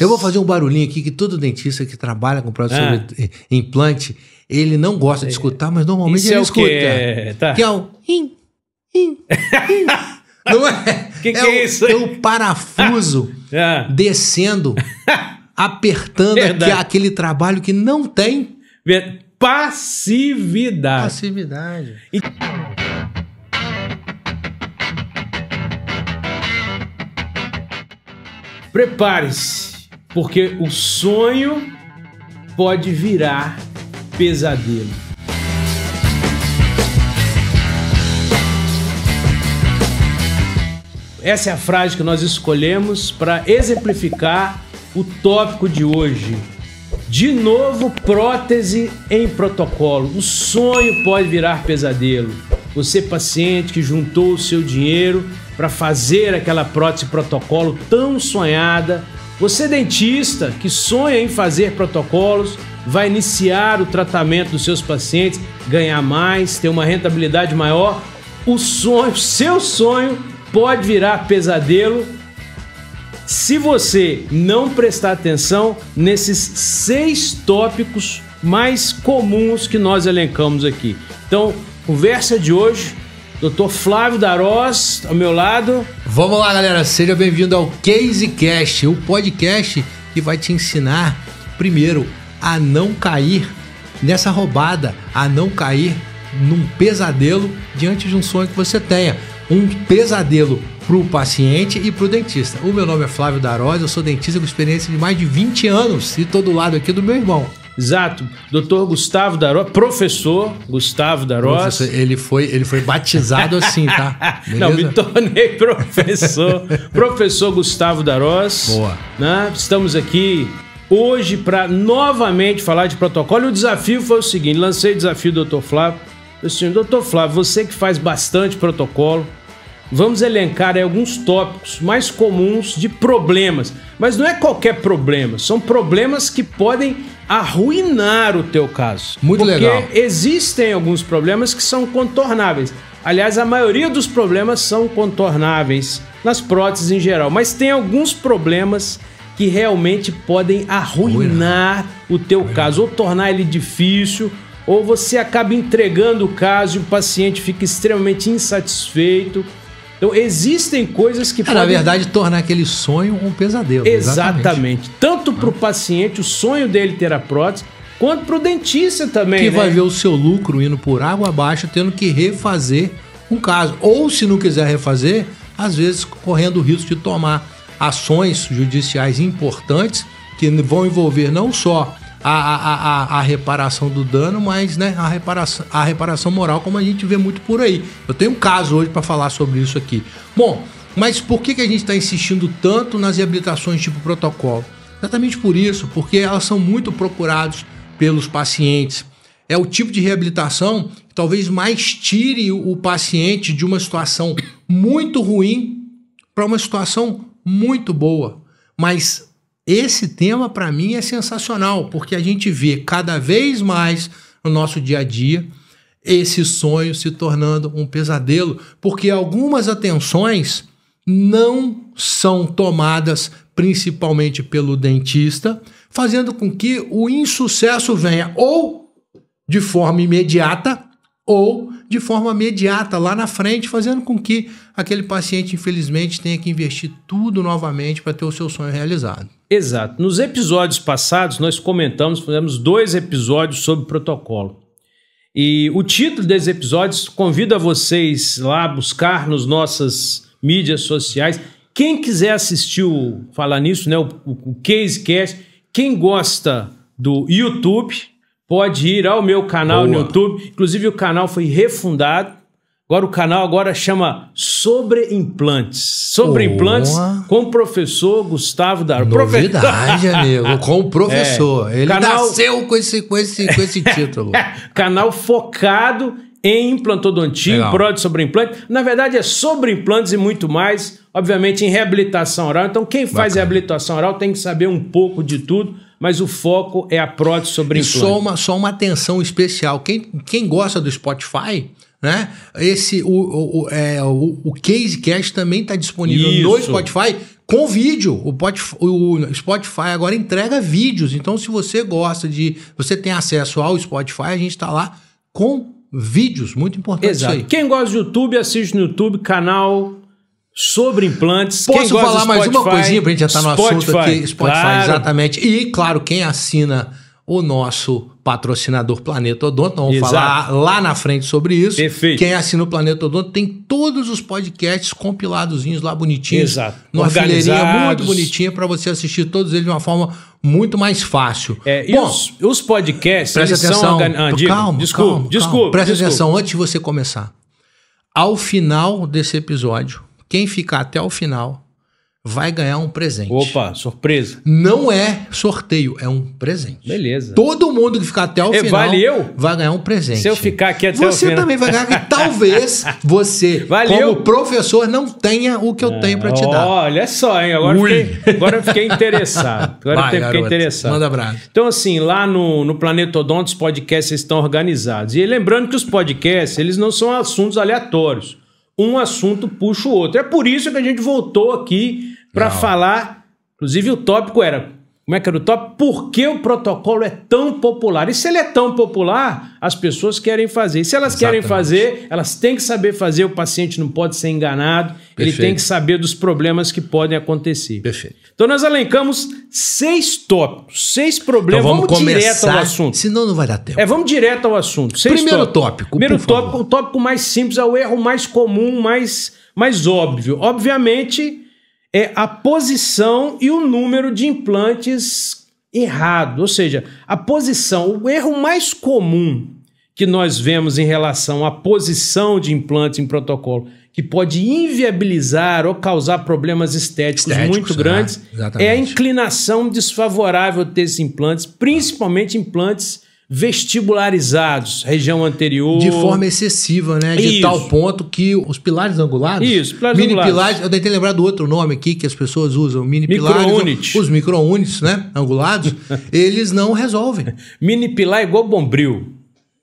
Eu vou fazer um barulhinho aqui que todo dentista que trabalha com prótese, ah. sobre eh, implante, ele não gosta de é. escutar, mas normalmente Isso ele é escuta. Que, é, tá. que é um. Não é? Que que é, é isso? O, é o parafuso ah. descendo, apertando aqui, aquele trabalho que não tem. Passividade. Passividade. E... Prepare-se porque o sonho pode virar pesadelo. Essa é a frase que nós escolhemos para exemplificar o tópico de hoje. De novo, prótese em protocolo. O sonho pode virar pesadelo. Você, paciente que juntou o seu dinheiro para fazer aquela prótese protocolo tão sonhada, você, é dentista que sonha em fazer protocolos, vai iniciar o tratamento dos seus pacientes, ganhar mais, ter uma rentabilidade maior, o sonho, seu sonho pode virar pesadelo se você não prestar atenção nesses seis tópicos mais comuns que nós elencamos aqui. Então, conversa de hoje Doutor Flávio Darós, ao meu lado. Vamos lá, galera. Seja bem-vindo ao Case Cast, o podcast que vai te ensinar, primeiro, a não cair nessa roubada, a não cair num pesadelo diante de um sonho que você tenha. Um pesadelo para o paciente e para o dentista. O meu nome é Flávio Darós, eu sou dentista com experiência de mais de 20 anos e todo lado aqui do meu irmão. Exato. Dr. Gustavo Daró, professor Gustavo Daró. Ele foi, ele foi batizado assim, tá? Beleza? Não, me tornei professor. professor Gustavo Darós. Boa. Né? Estamos aqui hoje para novamente falar de protocolo. E o desafio foi o seguinte: lancei o desafio do Dr. Flávio. Eu disse, assim, doutor Flávio, você que faz bastante protocolo, vamos elencar alguns tópicos mais comuns de problemas. Mas não é qualquer problema, são problemas que podem arruinar o teu caso. Muito porque legal. Porque existem alguns problemas que são contornáveis. Aliás, a maioria dos problemas são contornáveis nas próteses em geral, mas tem alguns problemas que realmente podem arruinar o teu caso ou tornar ele difícil, ou você acaba entregando o caso e o paciente fica extremamente insatisfeito então existem coisas que é, podem... Na verdade, tornar aquele sonho um pesadelo. Exatamente. exatamente. Tanto para o ah. paciente, o sonho dele ter a prótese, quanto para o dentista também. Que né? vai ver o seu lucro indo por água abaixo, tendo que refazer um caso. Ou se não quiser refazer, às vezes correndo o risco de tomar ações judiciais importantes que vão envolver não só a, a, a, a, reparação do dano, mas né, a, reparação, a reparação moral, como a gente vê muito por aí. Eu tenho um caso hoje para falar sobre isso aqui. Bom, mas por que, que a gente está insistindo tanto nas reabilitações tipo protocolo? Exatamente por isso, porque elas são muito procuradas pelos pacientes. É o tipo de reabilitação que talvez mais tire o paciente de uma situação muito ruim para uma situação muito boa. Mas esse tema, para mim, é sensacional, porque a gente vê cada vez mais no nosso dia a dia esse sonho se tornando um pesadelo, porque algumas atenções não são tomadas principalmente pelo dentista, fazendo com que o insucesso venha ou de forma imediata ou de forma imediata lá na frente, fazendo com que aquele paciente, infelizmente, tenha que investir tudo novamente para ter o seu sonho realizado. Exato. Nos episódios passados, nós comentamos, fizemos dois episódios sobre protocolo. E o título desses episódios convida vocês lá a buscar nos nossas mídias sociais. Quem quiser assistir o Falar Nisso, né, o, o, o Casecast, quem gosta do YouTube, Pode ir ao meu canal Boa. no YouTube. Inclusive, o canal foi refundado. Agora o canal agora chama Sobre Implantes. Sobre Boa. Implantes com o professor Gustavo Dar. Novidade, amigo. Com o professor. É, Ele canal... nasceu com esse, com esse, com esse título. canal focado em implantodontia, Legal. prod sobre implante. Na verdade, é sobre implantes e muito mais. Obviamente, em reabilitação oral. Então, quem faz Bacana. reabilitação oral tem que saber um pouco de tudo mas o foco é a prótese sobre implante. só uma, só uma atenção especial. Quem, quem gosta do Spotify, né? Esse, o, o, o é, o, o Casecast também está disponível Isso. no Spotify com vídeo. O Spotify, o Spotify agora entrega vídeos. Então, se você gosta de. Você tem acesso ao Spotify, a gente está lá com vídeos. Muito importante Exato. isso aí. Quem gosta do YouTube, assiste no YouTube, canal sobre implantes. Posso falar Spotify, mais uma coisinha para a gente já estar tá no Spotify, assunto aqui? Spotify, claro. exatamente. E, claro, quem assina o nosso patrocinador Planeta Odonto, vamos Exato. falar lá na frente sobre isso. Perfeito. Quem assina o Planeta Odonto tem todos os podcasts compiladozinhos lá bonitinhos. Exato. Numa fileirinha muito bonitinha para você assistir todos eles de uma forma muito mais fácil. É, Bom, os, os, podcasts presta atenção. são... Ah, calma, desculpa, calma, desculpa, calma. Presta desculpa. atenção antes de você começar. Ao final desse episódio, quem ficar até o final vai ganhar um presente. Opa, surpresa. Não é sorteio, é um presente. Beleza. Todo mundo que ficar até o e, é, final vai ganhar um presente. Se eu ficar aqui até você o final. Você também vai ganhar, e talvez você, valeu. como professor, não tenha o que eu ah, tenho para te dar. Olha só, hein? Agora, fiquei, agora eu fiquei interessado. Agora vai, eu fiquei interessado. Manda abraço. Então, assim, lá no, no Planeta Odonto, os podcasts estão organizados. E lembrando que os podcasts, eles não são assuntos aleatórios um assunto puxa o outro. É por isso que a gente voltou aqui para falar. Inclusive, o tópico era como é que era é o top? Por que o protocolo é tão popular? E se ele é tão popular, as pessoas querem fazer. E se elas Exatamente. querem fazer, elas têm que saber fazer, o paciente não pode ser enganado, Perfeito. ele tem que saber dos problemas que podem acontecer. Perfeito. Então nós alencamos seis tópicos, seis problemas. Então vamos, vamos direto ao assunto. Senão não vai dar tempo. É, vamos direto ao assunto. Seis Primeiro tópico. Primeiro tópico, favor. o tópico mais simples, é o erro mais comum, mais, mais óbvio. Obviamente é a posição e o número de implantes errado, ou seja, a posição, o erro mais comum que nós vemos em relação à posição de implantes em protocolo, que pode inviabilizar ou causar problemas estéticos, estéticos muito né? grandes, é, é a inclinação desfavorável desses implantes, principalmente implantes vestibularizados, região anterior. De forma excessiva, né? De Isso. tal ponto que os pilares angulares. Isso, pilares mini angulares. pilares. Eu tentei lembrar do outro nome aqui que as pessoas usam, mini micro pilares. Os micro-units, né? Angulados, eles não resolvem. Mini pilar é igual bombril.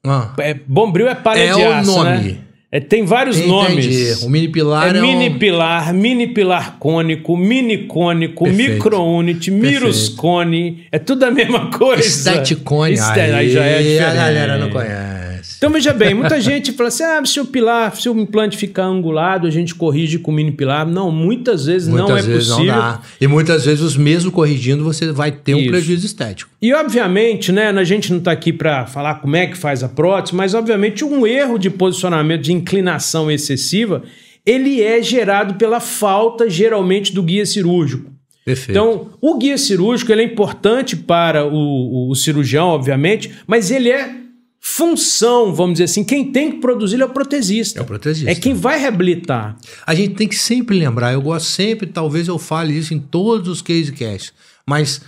Ah. É, bombril é paredeaço, É o né? nome. Né? É, tem vários Entendi. nomes. O mini pilar é, é mini um... pilar, mini pilar cônico, mini cônico, microunit, miruscone. É tudo a mesma coisa. Staticone. Aí, aí já é diferente. a galera não conhece. Então veja bem, muita gente fala assim: ah, se o pilar, se o implante ficar angulado, a gente corrige com mini pilar. Não, muitas vezes muitas é não vezes é possível. Não e muitas vezes, mesmo corrigindo, você vai ter Isso. um prejuízo estético. E obviamente, né, a gente não está aqui para falar como é que faz a prótese, mas obviamente um erro de posicionamento, de inclinação excessiva, ele é gerado pela falta geralmente do guia cirúrgico. Perfeito. Então, o guia cirúrgico ele é importante para o, o, o cirurgião, obviamente, mas ele é função, vamos dizer assim, quem tem que produzir é o protesista. É o protesista. É quem vai reabilitar. A gente tem que sempre lembrar, eu gosto sempre, talvez eu fale isso em todos os case cases, mas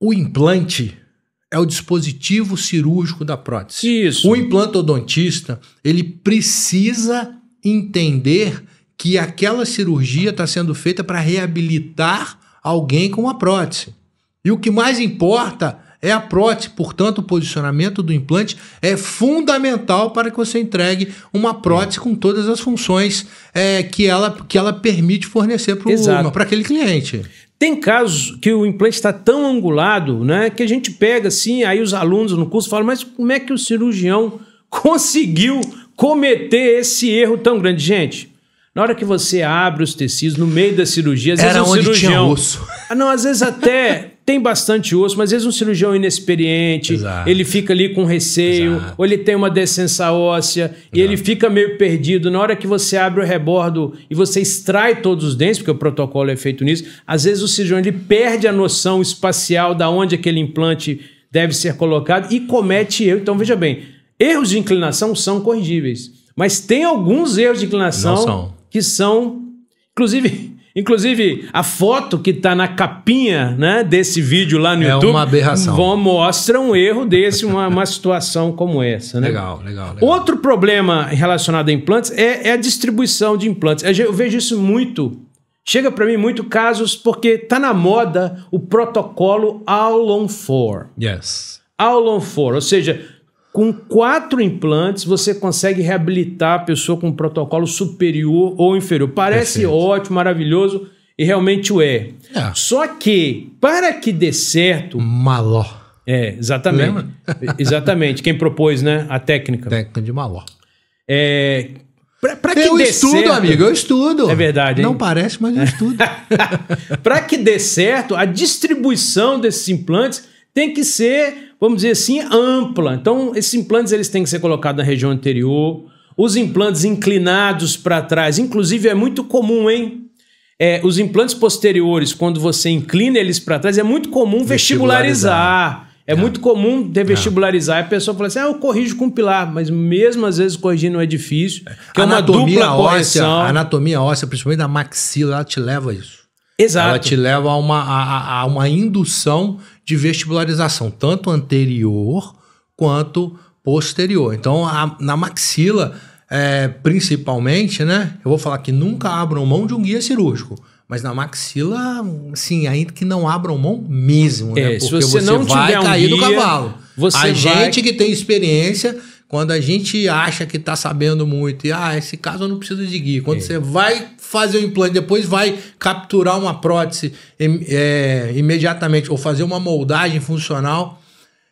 o implante é o dispositivo cirúrgico da prótese. Isso. O implantodontista, ele precisa entender que aquela cirurgia está sendo feita para reabilitar alguém com uma prótese. E o que mais importa é a prótese, portanto, o posicionamento do implante é fundamental para que você entregue uma prótese com todas as funções é, que, ela, que ela permite fornecer para aquele cliente. Tem casos que o implante está tão angulado, né, que a gente pega assim, aí os alunos no curso falam, mas como é que o cirurgião conseguiu cometer esse erro tão grande? Gente, na hora que você abre os tecidos no meio da cirurgia, às vezes Era é onde cirurgião. Tinha osso. Ah, não, às vezes até tem bastante osso, mas às vezes um cirurgião inexperiente, Exato. ele fica ali com receio, Exato. ou ele tem uma descensa óssea Exato. e ele fica meio perdido. Na hora que você abre o rebordo e você extrai todos os dentes, porque o protocolo é feito nisso, às vezes o cirurgião ele perde a noção espacial da onde aquele implante deve ser colocado e comete erro. Então veja bem, erros de inclinação são corrigíveis, mas tem alguns erros de inclinação são. que são, inclusive Inclusive, a foto que está na capinha né, desse vídeo lá no é YouTube. É uma aberração. mostra um erro desse, uma, uma situação como essa. Né? Legal, legal, legal, Outro problema relacionado a implantes é, é a distribuição de implantes. É, eu vejo isso muito. Chega para mim muito casos porque está na moda o protocolo All on 4. Yes. All on 4, ou seja, com quatro implantes, você consegue reabilitar a pessoa com um protocolo superior ou inferior. Parece Perfeito. ótimo, maravilhoso, e realmente o é. é. Só que, para que dê certo. Maló. É, exatamente. Lembra? Exatamente. Quem propôs, né? A técnica. Técnica de maló. É, Pra, pra eu estudo, certo, amigo, eu estudo. É verdade. Hein? Não parece, mas eu estudo. para que dê certo, a distribuição desses implantes tem que ser vamos dizer assim, ampla. Então, esses implantes eles têm que ser colocados na região anterior, os implantes inclinados para trás. Inclusive, é muito comum, hein? É, os implantes posteriores, quando você inclina eles para trás, é muito comum vestibularizar. vestibularizar. É, é, muito comum ter é. vestibularizar. É. E a pessoa fala assim: ah, eu corrijo com pilar, mas mesmo às vezes corrigir não é difícil. É. Que anatomia é uma dupla óssea, A anatomia óssea, principalmente da maxila, ela te leva a isso. Exato. Ela te leva a uma, a, a uma indução de vestibularização, tanto anterior quanto posterior. Então, a, na maxila, é, principalmente, né? Eu vou falar que nunca abram mão de um guia cirúrgico. Mas na maxila, sim, ainda que não abram mão mesmo, né, é, né? Porque se você, você não vai tiver um cair guia, do cavalo. a gente que tem experiência quando a gente acha que está sabendo muito, e ah, esse caso eu não preciso de guia. Quando é. você vai fazer o implante, depois vai capturar uma prótese é, imediatamente, ou fazer uma moldagem funcional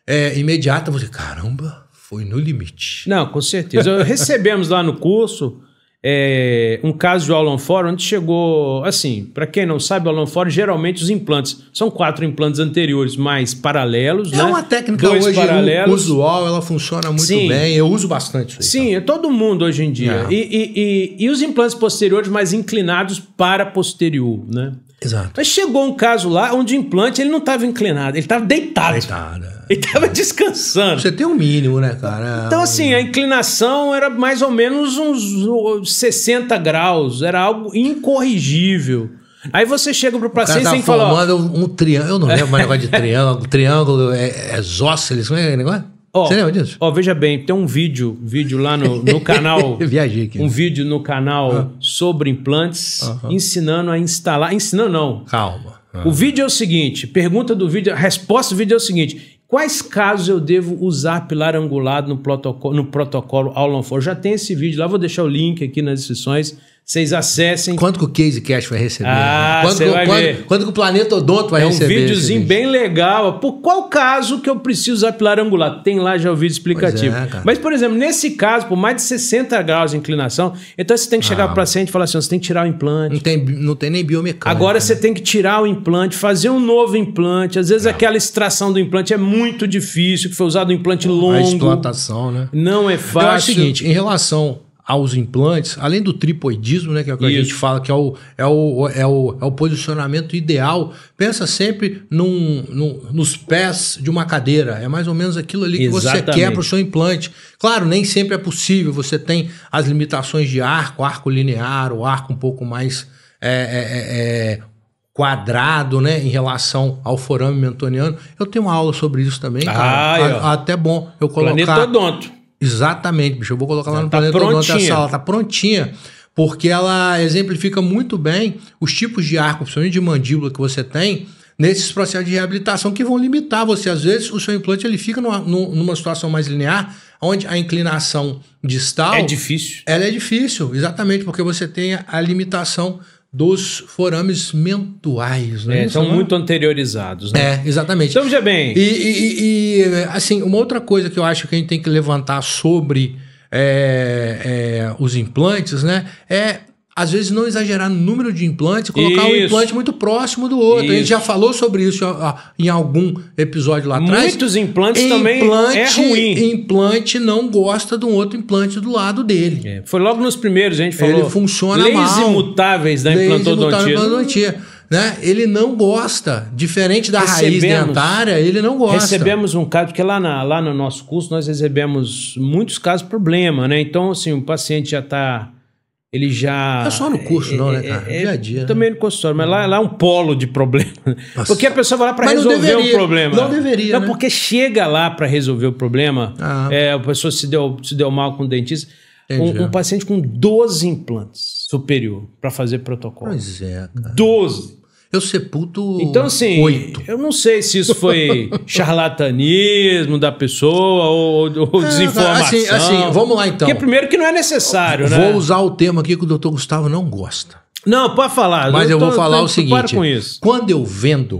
é, imediata, você, caramba, foi no limite. Não, com certeza. Recebemos lá no curso é, um caso de Alan Ford, onde chegou, assim, para quem não sabe, Alan Ford, geralmente os implantes são quatro implantes anteriores mais paralelos. É né? uma técnica Dois hoje paralelos. usual, ela funciona muito Sim. bem, eu uso bastante isso aí, Sim, então. é todo mundo hoje em dia. É. E, e, e, e os implantes posteriores mais inclinados para posterior, né? Exato. Mas chegou um caso lá onde o implante ele não estava inclinado, ele estava deitado. Deitado. É. Ele tava descansando. Você tem um mínimo, né, cara? Então, assim, a inclinação era mais ou menos uns 60 graus. Era algo incorrigível. Aí você chega pro paciente tá e fala. formando um triângulo. Eu não lembro mais negócio de triângulo. Triângulo é, é zósceles, como é que é negócio? Oh, Você lembra disso? Ó, oh, veja bem, tem um vídeo, vídeo lá no, no canal. Viajei aqui. Um vídeo no canal ah. sobre implantes, uh -huh. ensinando a instalar. Ensinando não. Calma. Ah. O vídeo é o seguinte: pergunta do vídeo, a resposta do vídeo é o seguinte: Quais casos eu devo usar pilar angulado no protocolo, no protocolo All on 4? Já tem esse vídeo lá, vou deixar o link aqui nas descrições vocês acessem. Quanto que o Case Cash vai receber? Ah, né? quanto, que, vai ver. quanto, que o Planeta Odonto vai é receber? É um videozinho bem legal. Por qual caso que eu preciso pilar angular? Tem lá já o vídeo é, explicativo. É, Mas, por exemplo, nesse caso, por mais de 60 graus de inclinação, então você tem que chegar ah, para o paciente e falar assim: você tem que tirar o implante. Não tem, não tem nem biomecânica. Agora né? você tem que tirar o implante, fazer um novo implante. Às vezes é. aquela extração do implante é muito difícil, que foi usado um implante longo. A explantação, né? Não é fácil. Eu acho o seguinte: em relação aos implantes, além do tripoidismo, né, que é o que Isso. a gente fala, que é o, é o, é o, é o posicionamento ideal, pensa sempre num, num, nos pés de uma cadeira. É mais ou menos aquilo ali que você quer para o seu implante. Claro, nem sempre é possível, você tem as limitações de arco, arco linear, o arco um pouco mais é, é, é, é quadrado, né, em relação ao forame mentoniano. Eu tenho uma aula sobre isso também, ah, cara. Ah, a, até bom eu colocar. Exatamente, bicho. Eu vou colocar lá no tá planeta prontinha. Odonto, sala, tá prontinha. Porque ela exemplifica muito bem os tipos de arco, principalmente de mandíbula que você tem, nesses processos de reabilitação que vão limitar você. Às vezes, o seu implante ele fica numa, numa situação mais linear, onde a inclinação distal. É difícil. Ela é difícil, exatamente, porque você tem a limitação dos forames mentuais. Né? É, é são é? muito anteriorizados. Né? É, exatamente. Então, já bem. E, e, e, assim, uma outra coisa que eu acho que a gente tem que levantar sobre é, é, os implantes, né, é às vezes não exagerar no número de implantes, colocar isso. um implante muito próximo do outro. Isso. A gente já falou sobre isso em algum episódio lá atrás. Muitos implantes implante, também é ruim. Implante não gosta de um outro implante do lado dele. É. Foi logo nos primeiros, a gente falou. Ele funciona leis mal. imutáveis da né, leis implantodontia. implantodontia. Né? Ele não gosta, diferente da recebemos, raiz dentária, ele não gosta. Recebemos um caso, porque lá, na, lá no nosso curso nós recebemos muitos casos problema, né? Então, assim, o paciente já está ele já. Não é só no curso, é, não, né, é, cara? É, dia a dia. Né? Também ele no mas lá, lá é um polo de problema. Nossa. Porque a pessoa vai lá para resolver deveria, o problema. Não deveria. Não, né? porque chega lá para resolver o problema, ah. é, a pessoa se deu, se deu mal com o dentista. Um, um, paciente com 12 implantes superior para fazer protocolo. Pois é, cara. 12. Eu sepulto Então, assim, oito. eu não sei se isso foi charlatanismo da pessoa ou, ou é, desinformação. Assim, assim, vamos lá então. Porque primeiro que não é necessário, né? Vou usar o tema aqui que o doutor Gustavo não gosta. Não, pode falar. Mas eu, eu tô, vou falar tô, o seguinte: quando eu vendo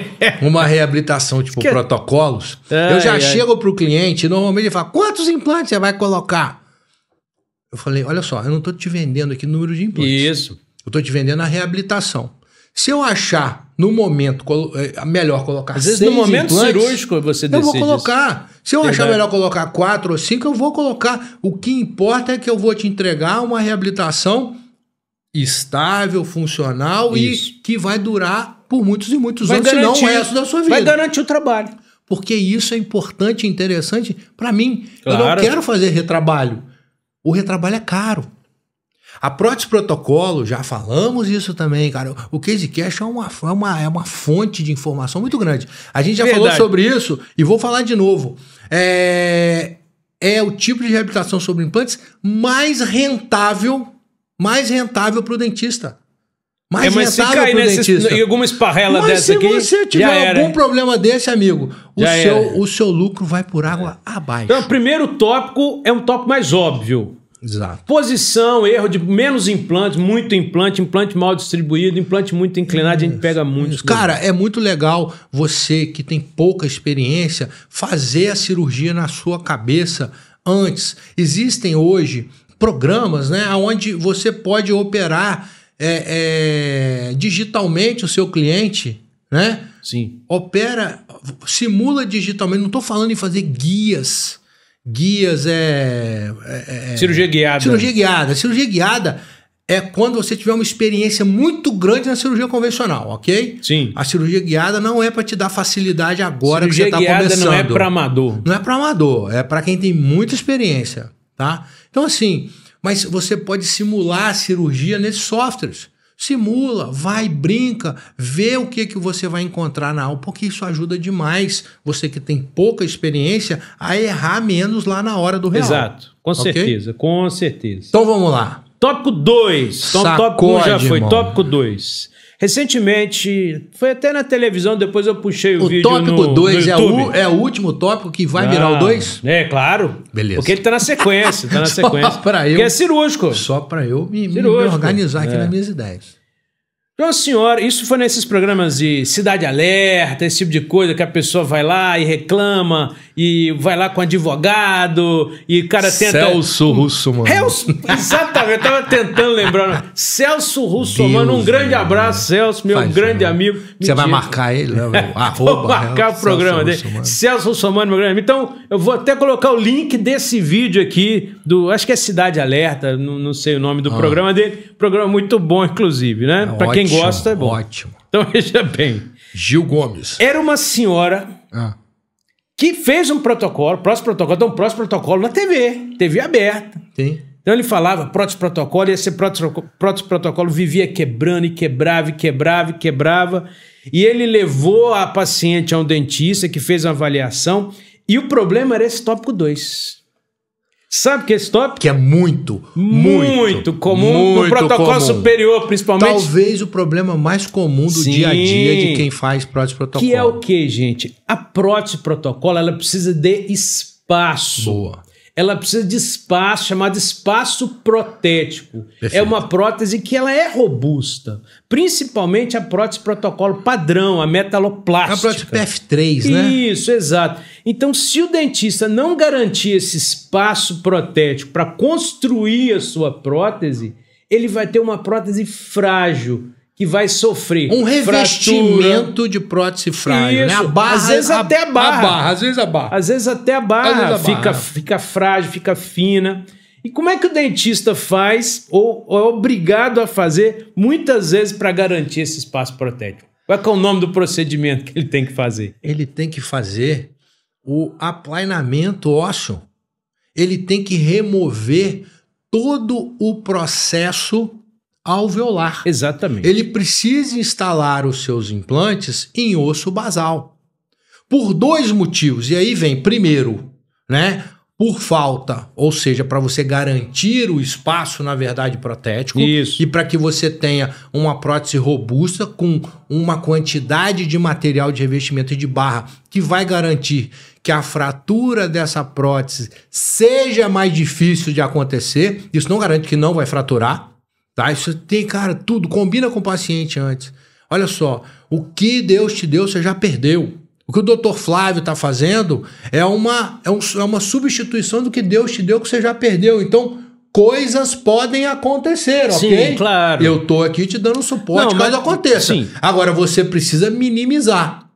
uma reabilitação tipo que... protocolos, ai, eu já ai. chego para o cliente normalmente ele fala: quantos implantes você vai colocar? Eu falei: olha só, eu não estou te vendendo aqui número de implantes. Isso. Eu estou te vendendo a reabilitação. Se eu achar no momento eh, melhor colocar Às vezes no momento cirúrgico você decide. Eu vou colocar. Isso. Se eu achar melhor colocar quatro ou cinco, eu vou colocar. O que importa é que eu vou te entregar uma reabilitação estável, funcional Isso. e que vai durar por muitos e muitos vai anos, garantir, se não o resto da sua vida. Vai garantir o trabalho. Porque isso é importante e interessante para mim. Claro. Eu não quero fazer retrabalho. O retrabalho é caro. A prótese Protocolo, já falamos isso também, cara. O Case Cash é uma, é uma, é uma fonte de informação muito grande. A gente já Verdade. falou sobre isso e vou falar de novo. É, é o tipo de reabilitação sobre implantes mais rentável, mais rentável para o dentista. Mais é, mas rentável para o dentista. E alguma esparrela mas dessa se aqui. Se você tiver algum problema desse, amigo, o seu, o seu lucro vai por água é. abaixo. Então, o primeiro tópico é um tópico mais óbvio. Exato. Posição, erro de menos implantes, muito implante, implante mal distribuído, implante muito inclinado, isso, a gente pega muito. Cara, é muito legal você que tem pouca experiência fazer a cirurgia na sua cabeça antes. Existem hoje programas, né, onde você pode operar é, é, digitalmente o seu cliente, né? Sim. Opera, simula digitalmente. Não estou falando em fazer guias guias, é é, é, é, Cirurgia guiada. Cirurgia guiada. Cirurgia guiada é quando você tiver uma experiência muito grande na cirurgia convencional, ok? Sim. A cirurgia guiada não é para te dar facilidade agora cirurgia que você está começando. não é para amador. Não é para amador, é para quem tem muita experiência, tá? Então assim, mas você pode simular a cirurgia nesses softwares. Simula, vai, brinca, vê o que que você vai encontrar na aula, porque isso ajuda demais você que tem pouca experiência a errar menos lá na hora do real. Exato, com okay? certeza, com certeza. Então vamos lá. Tópico 2. Então, tópico 1 um já foi. Irmão. Tópico 2. Recentemente, foi até na televisão, depois eu puxei o, o vídeo. Tópico dois é o tópico 2 é, o último tópico que vai ah, virar o 2? Ah, é, claro. Beleza. Porque ele está na sequência. Tá na sequência. Só para eu. Que é cirúrgico. Só para eu me, me, organizar aqui é. nas minhas ideias. Então, senhora, isso foi nesses programas de Cidade Alerta, esse tipo de coisa, que a pessoa vai lá e reclama e vai lá com advogado e o cara tenta. Celso Russo, mano. Helso... Exatamente, eu tava tentando lembrar. Celso Russo, Deus mano, um grande Deus, abraço, mano. Celso, meu Faz, grande mano. amigo. Você vai marcar ele? Né? Arroba, vou né? marcar o programa Celso dele. Russo, Celso Russo, mano, meu grande amigo. Então, eu vou até colocar o link desse vídeo aqui, do. Acho que é Cidade Alerta, não, não sei o nome do ah. programa dele. Programa muito bom, inclusive, né? É, pra ótimo, quem gosta, é bom. Ótimo. Então veja bem. Gil Gomes. Era uma senhora. Ah que fez um protocolo, próximo protocolo, então, um próximo protocolo na TV, TV aberta. Sim. Então ele falava próximo protocolo, e esse próximo protocolo vivia quebrando e quebrava e quebrava e quebrava. E ele levou a paciente a um dentista que fez uma avaliação, e o problema era esse tópico 2. Sabe que esse tópico? Que é muito, muito, muito comum muito no protocolo comum. superior, principalmente. Talvez o problema mais comum do Sim, dia a dia de quem faz prótese protocolo. Que é o que, gente? A prótese protocolo, ela precisa de espaço. Boa ela precisa de espaço, chamado espaço protético. É Perfeito. É uma prótese que ela é robusta, principalmente a prótese protocolo padrão, a metaloplástica. A prótese PF3, né? Isso, exato. Então, se o dentista não garantir esse espaço protético para construir a sua prótese, ele vai ter uma prótese frágil, que vai sofrer. Um revestimento fratura. de prótese frágil, Isso. né? A barra, às vezes a, até a barra. a barra. Às vezes a barra. Às vezes até a barra, a barra. Fica, fica frágil, fica fina. E como é que o dentista faz ou, ou é obrigado a fazer muitas vezes para garantir esse espaço protético? Qual é, é o nome do procedimento que ele tem que fazer? Ele tem que fazer o aplainamento ósseo. Ele tem que remover todo o processo alveolar. Exatamente. Ele precisa instalar os seus implantes em osso basal. Por dois motivos. E aí vem, primeiro, né? Por falta, ou seja, para você garantir o espaço, na verdade, protético. Isso. E para que você tenha uma prótese robusta com uma quantidade de material de revestimento e de barra que vai garantir que a fratura dessa prótese seja mais difícil de acontecer. Isso não garante que não vai fraturar, Tá? Isso tem, cara, tudo. Combina com o paciente antes. Olha só, o que Deus te deu, você já perdeu. O que o doutor Flávio está fazendo é uma, é, um, é uma substituição do que Deus te deu que você já perdeu. Então, coisas podem acontecer, ok? Sim, claro. Eu tô aqui te dando suporte Não, caso mas, aconteça. Sim. Agora, você precisa minimizar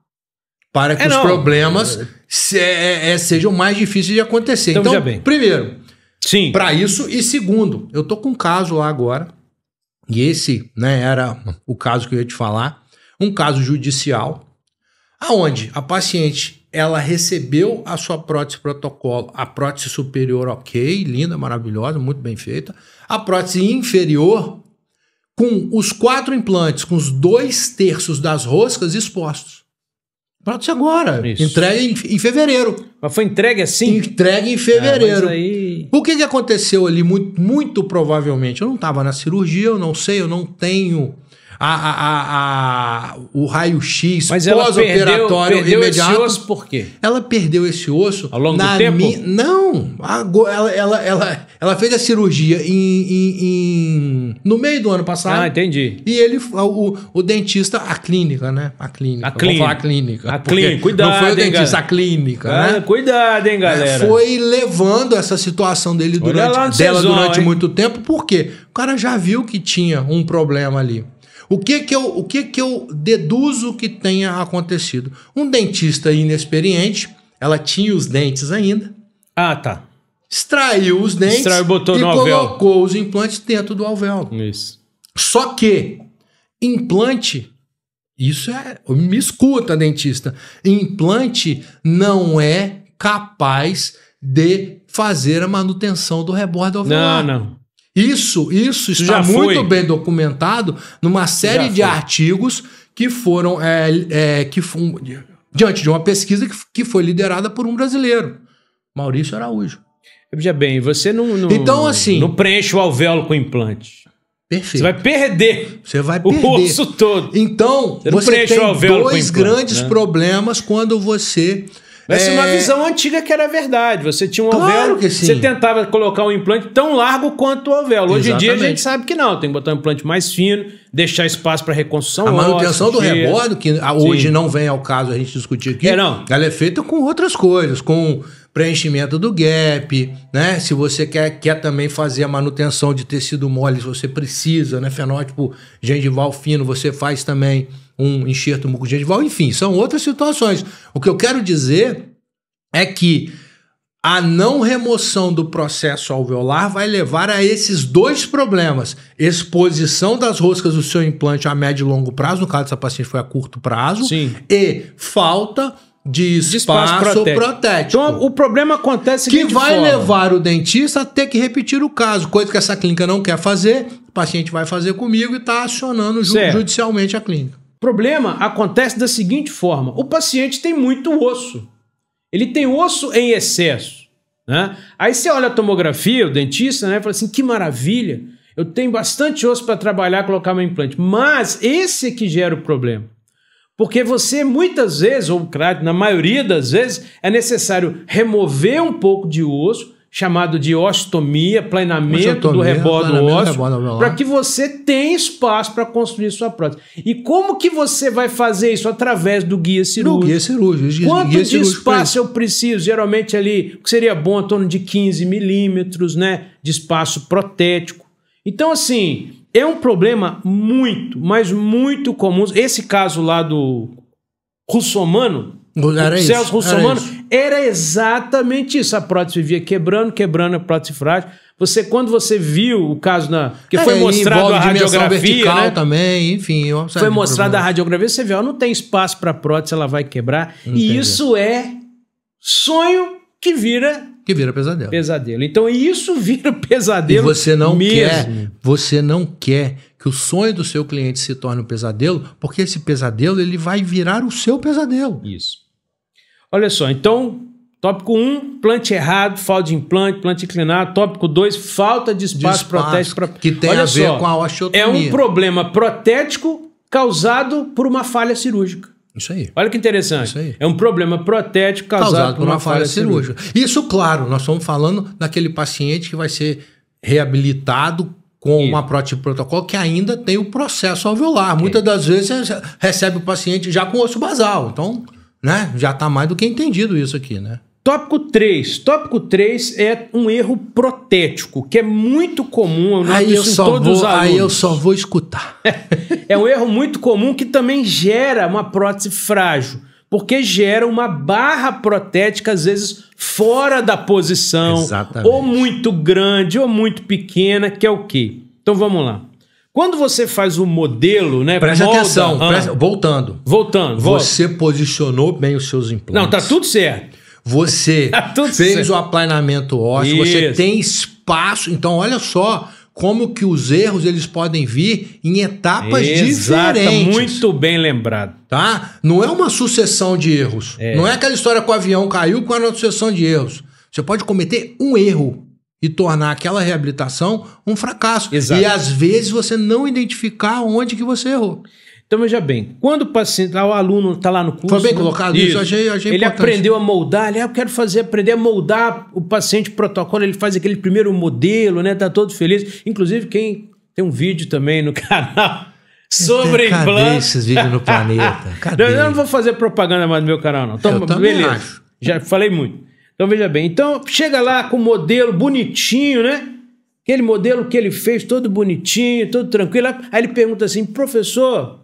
para que é os não. problemas se, é, é, sejam mais difíceis de acontecer. Então, então primeiro, sim. para isso. E segundo, eu tô com um caso lá agora e esse né, era o caso que eu ia te falar, um caso judicial, aonde a paciente ela recebeu a sua prótese protocolo, a prótese superior ok, linda, maravilhosa, muito bem feita, a prótese inferior com os quatro implantes, com os dois terços das roscas expostos se é agora. Isso. Entregue em, em, fevereiro. Mas foi entregue assim? Entregue em fevereiro. É, aí... O que, que aconteceu ali? Muito, muito provavelmente, eu não estava na cirurgia, eu não sei, eu não tenho a, a, a o raio-x pós-operatório imediato. Esse osso por quê? Ela perdeu esse osso ao longo do tempo. Mi... Não, ela, ela, ela, ela, fez a cirurgia em, em, em... no meio do ano passado. Ah, entendi. E ele, o, o dentista, a clínica, né? A clínica. A clínica. Falar a clínica. A clínica. Cuidado. Não foi o dentista, a clínica. Ah, né? Cuidado, hein, é, galera. Foi levando essa situação dele durante, dela durante muito tempo, por quê? O cara já viu que tinha um problema ali. O que que eu, o que que eu deduzo que tenha acontecido? Um dentista inexperiente, ela tinha os dentes ainda. Ah, tá. Extraiu os dentes Extraiu, botou e no colocou os implantes dentro do alvéolo. Isso. Só que implante, isso é, me escuta dentista, implante não é capaz de fazer a manutenção do rebordo alveolar. Não, não. Isso, isso está Já muito bem documentado numa série Já de foi. artigos que foram é, é, que foi, diante de uma pesquisa que, que foi liderada por um brasileiro, Maurício Araújo. Veja bem, você não, não, então, assim, não preenche o alvéolo com implante. Perfeito. Você vai perder. Você vai perder. O osso todo. Então, você, você tem dois grandes né? problemas quando você essa é uma visão antiga que era verdade. Você tinha um claro alvéolo, que sim. você tentava colocar um implante tão largo quanto o alvéolo. Hoje Exatamente. em dia a gente sabe que não, tem que botar um implante mais fino, deixar espaço para reconstrução. A manutenção óssea, do rebordo, que sim. hoje não vem ao caso a gente discutir aqui, é, não. ela é feita com outras coisas, com preenchimento do gap, né? Se você quer, quer também fazer a manutenção de tecido mole, se você precisa, né? Fenótipo gengival fino, você faz também um enxerto mucogengival, enfim, são outras situações. O que eu quero dizer é que a não remoção do processo alveolar vai levar a esses dois problemas: exposição das roscas do seu implante a médio e longo prazo, no caso dessa paciente foi a curto prazo, Sim. e falta de espaço, de espaço protético. protético. Então o problema acontece que vai forma. levar o dentista a ter que repetir o caso, coisa que essa clínica não quer fazer. O paciente vai fazer comigo e está acionando certo. judicialmente a clínica problema acontece da seguinte forma: o paciente tem muito osso. Ele tem osso em excesso. Né? Aí você olha a tomografia, o dentista, né? Fala assim: que maravilha! Eu tenho bastante osso para trabalhar, colocar meu implante. Mas esse é que gera o problema. Porque você muitas vezes, ou na maioria das vezes, é necessário remover um pouco de osso chamado de ostomia, planeamento do rebordo ósseo, para que você tenha espaço para construir sua prótese. E como que você vai fazer isso? Através do guia cirúrgico. Do guia cirúrgico. Quanto guia de cirúrgico espaço eu preciso? Geralmente ali, que seria bom, em torno de 15 milímetros, né? De espaço protético. Então, assim, é um problema muito, mas muito comum. Esse caso lá do russomano, era Celso isso, Russomano, era exatamente isso. A prótese vivia quebrando, quebrando a prótese frágil. Você, quando você viu o caso na. que é, foi mostrado a radiografia. Né? também, enfim. É foi mostrado a radiografia, você viu ó, não tem espaço para prótese, ela vai quebrar. Entendi. E isso é sonho que vira que vira pesadelo. Pesadelo. Então isso vira pesadelo. E você não mesmo. quer, você não quer que o sonho do seu cliente se torne um pesadelo, porque esse pesadelo ele vai virar o seu pesadelo. Isso. Olha só, então, tópico 1, plante errado, falta de implante, plante inclinado. Tópico 2, falta de espaço, de espaço pra... Que tem Olha a ver só, com a osteotomia. É um problema protético causado por uma falha cirúrgica. Isso aí. Olha que interessante. É um problema protético causado, causado por uma, uma falha, falha cirúrgica. cirúrgica. Isso, claro, nós estamos falando daquele paciente que vai ser reabilitado com Isso. uma prótese de protocolo que ainda tem o processo alveolar. Muitas das vezes é, recebe o paciente já com osso basal. Então, né? Já está mais do que entendido isso aqui, né? Tópico 3. Tópico 3 é um erro protético, que é muito comum eu aí eu só todos vou, os Aí eu só vou escutar. É, é um erro muito comum que também gera uma prótese frágil, porque gera uma barra protética, às vezes, fora da posição, Exatamente. ou muito grande, ou muito pequena, que é o quê? Então vamos lá. Quando você faz o modelo, né? Presta molda, atenção, ah, presta, voltando. Voltando, Você volta. posicionou bem os seus implantes. Não, tá tudo certo. Você tá tudo fez certo. o aplanamento ósseo, Isso. você tem espaço. Então, olha só como que os erros eles podem vir em etapas Exato, diferentes. Muito bem lembrado. Tá? Não é uma sucessão de erros. É. Não é aquela história que o avião caiu com uma sucessão de erros. Você pode cometer um erro e tornar aquela reabilitação um fracasso. Exato. E às vezes você não identificar onde que você errou. Então veja bem, quando o paciente, ah, o aluno está lá no curso. Foi bem né? colocado isso, isso achei, achei Ele aprendeu a moldar, ele, ah, eu quero fazer, aprender a moldar o paciente protocolo, ele faz aquele primeiro modelo, né? Tá todo feliz. Inclusive, quem tem um vídeo também no canal sobre Cadê esses vídeos no planeta? Cadê? Eu não vou fazer propaganda mais no meu canal, não. Então, eu beleza. Acho. Já falei muito. Então veja bem, então chega lá com o modelo bonitinho, né? Aquele modelo que ele fez, todo bonitinho, todo tranquilo. Aí ele pergunta assim, professor,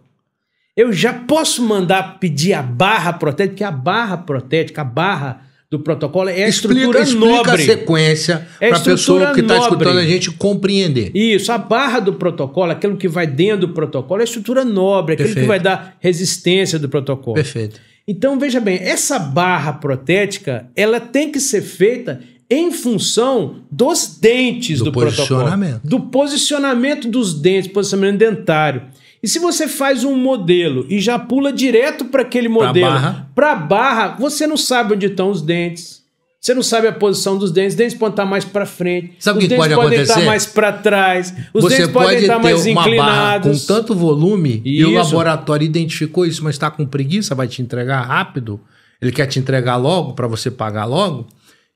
eu já posso mandar pedir a barra protética, porque a barra protética, a barra do protocolo é a estrutura explica nobre. a sequência é para a pessoa que está escutando a gente compreender. Isso, a barra do protocolo, aquilo que vai dentro do protocolo, é a estrutura nobre, aquilo Perfeito. que vai dar resistência do protocolo. Perfeito. Então veja bem, essa barra protética ela tem que ser feita em função dos dentes do, do protocolo, do posicionamento dos dentes, posicionamento dentário. E se você faz um modelo e já pula direto para aquele modelo, para a barra, você não sabe onde estão os dentes. Você não sabe a posição dos dentes. Os dentes podem estar mais para frente. Sabe o que pode acontecer? Os dentes podem estar mais para trás. Os Você dentes podem estar mais inclinados. com tanto volume isso. e o laboratório identificou isso, mas está com preguiça, vai te entregar rápido. Ele quer te entregar logo para você pagar logo.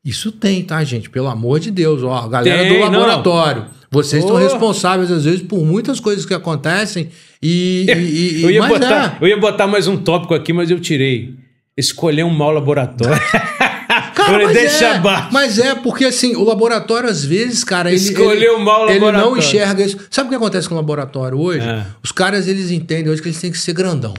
Isso tem, tá, gente? Pelo amor de Deus, ó, galera tem, do laboratório. Não. Vocês estão oh. responsáveis, às vezes, por muitas coisas que acontecem e. e, e eu, ia botar, é. eu ia botar mais um tópico aqui, mas eu tirei. Escolher um mau laboratório. mas deixa é, baixo. Mas é, porque assim, o laboratório, às vezes, cara, ele. Escolheu ele, mal o Ele não enxerga isso. Sabe o que acontece com o laboratório hoje? É. Os caras, eles entendem hoje que eles têm que ser grandão.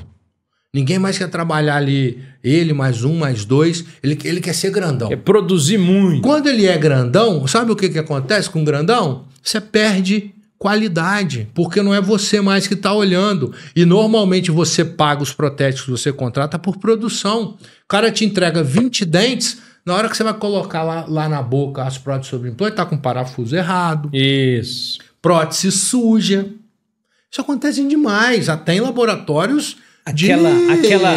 Ninguém mais quer trabalhar ali, ele mais um, mais dois. Ele, ele quer ser grandão. É produzir muito. Quando ele é grandão, sabe o que, que acontece com o grandão? Você perde qualidade, porque não é você mais que está olhando. E normalmente você paga os protéticos que você contrata por produção. O cara te entrega 20 dentes, na hora que você vai colocar lá, lá na boca as próteses sobre implante, tá com parafuso errado. Isso. Prótese suja. Isso acontece demais, até em laboratórios aquela de, aquela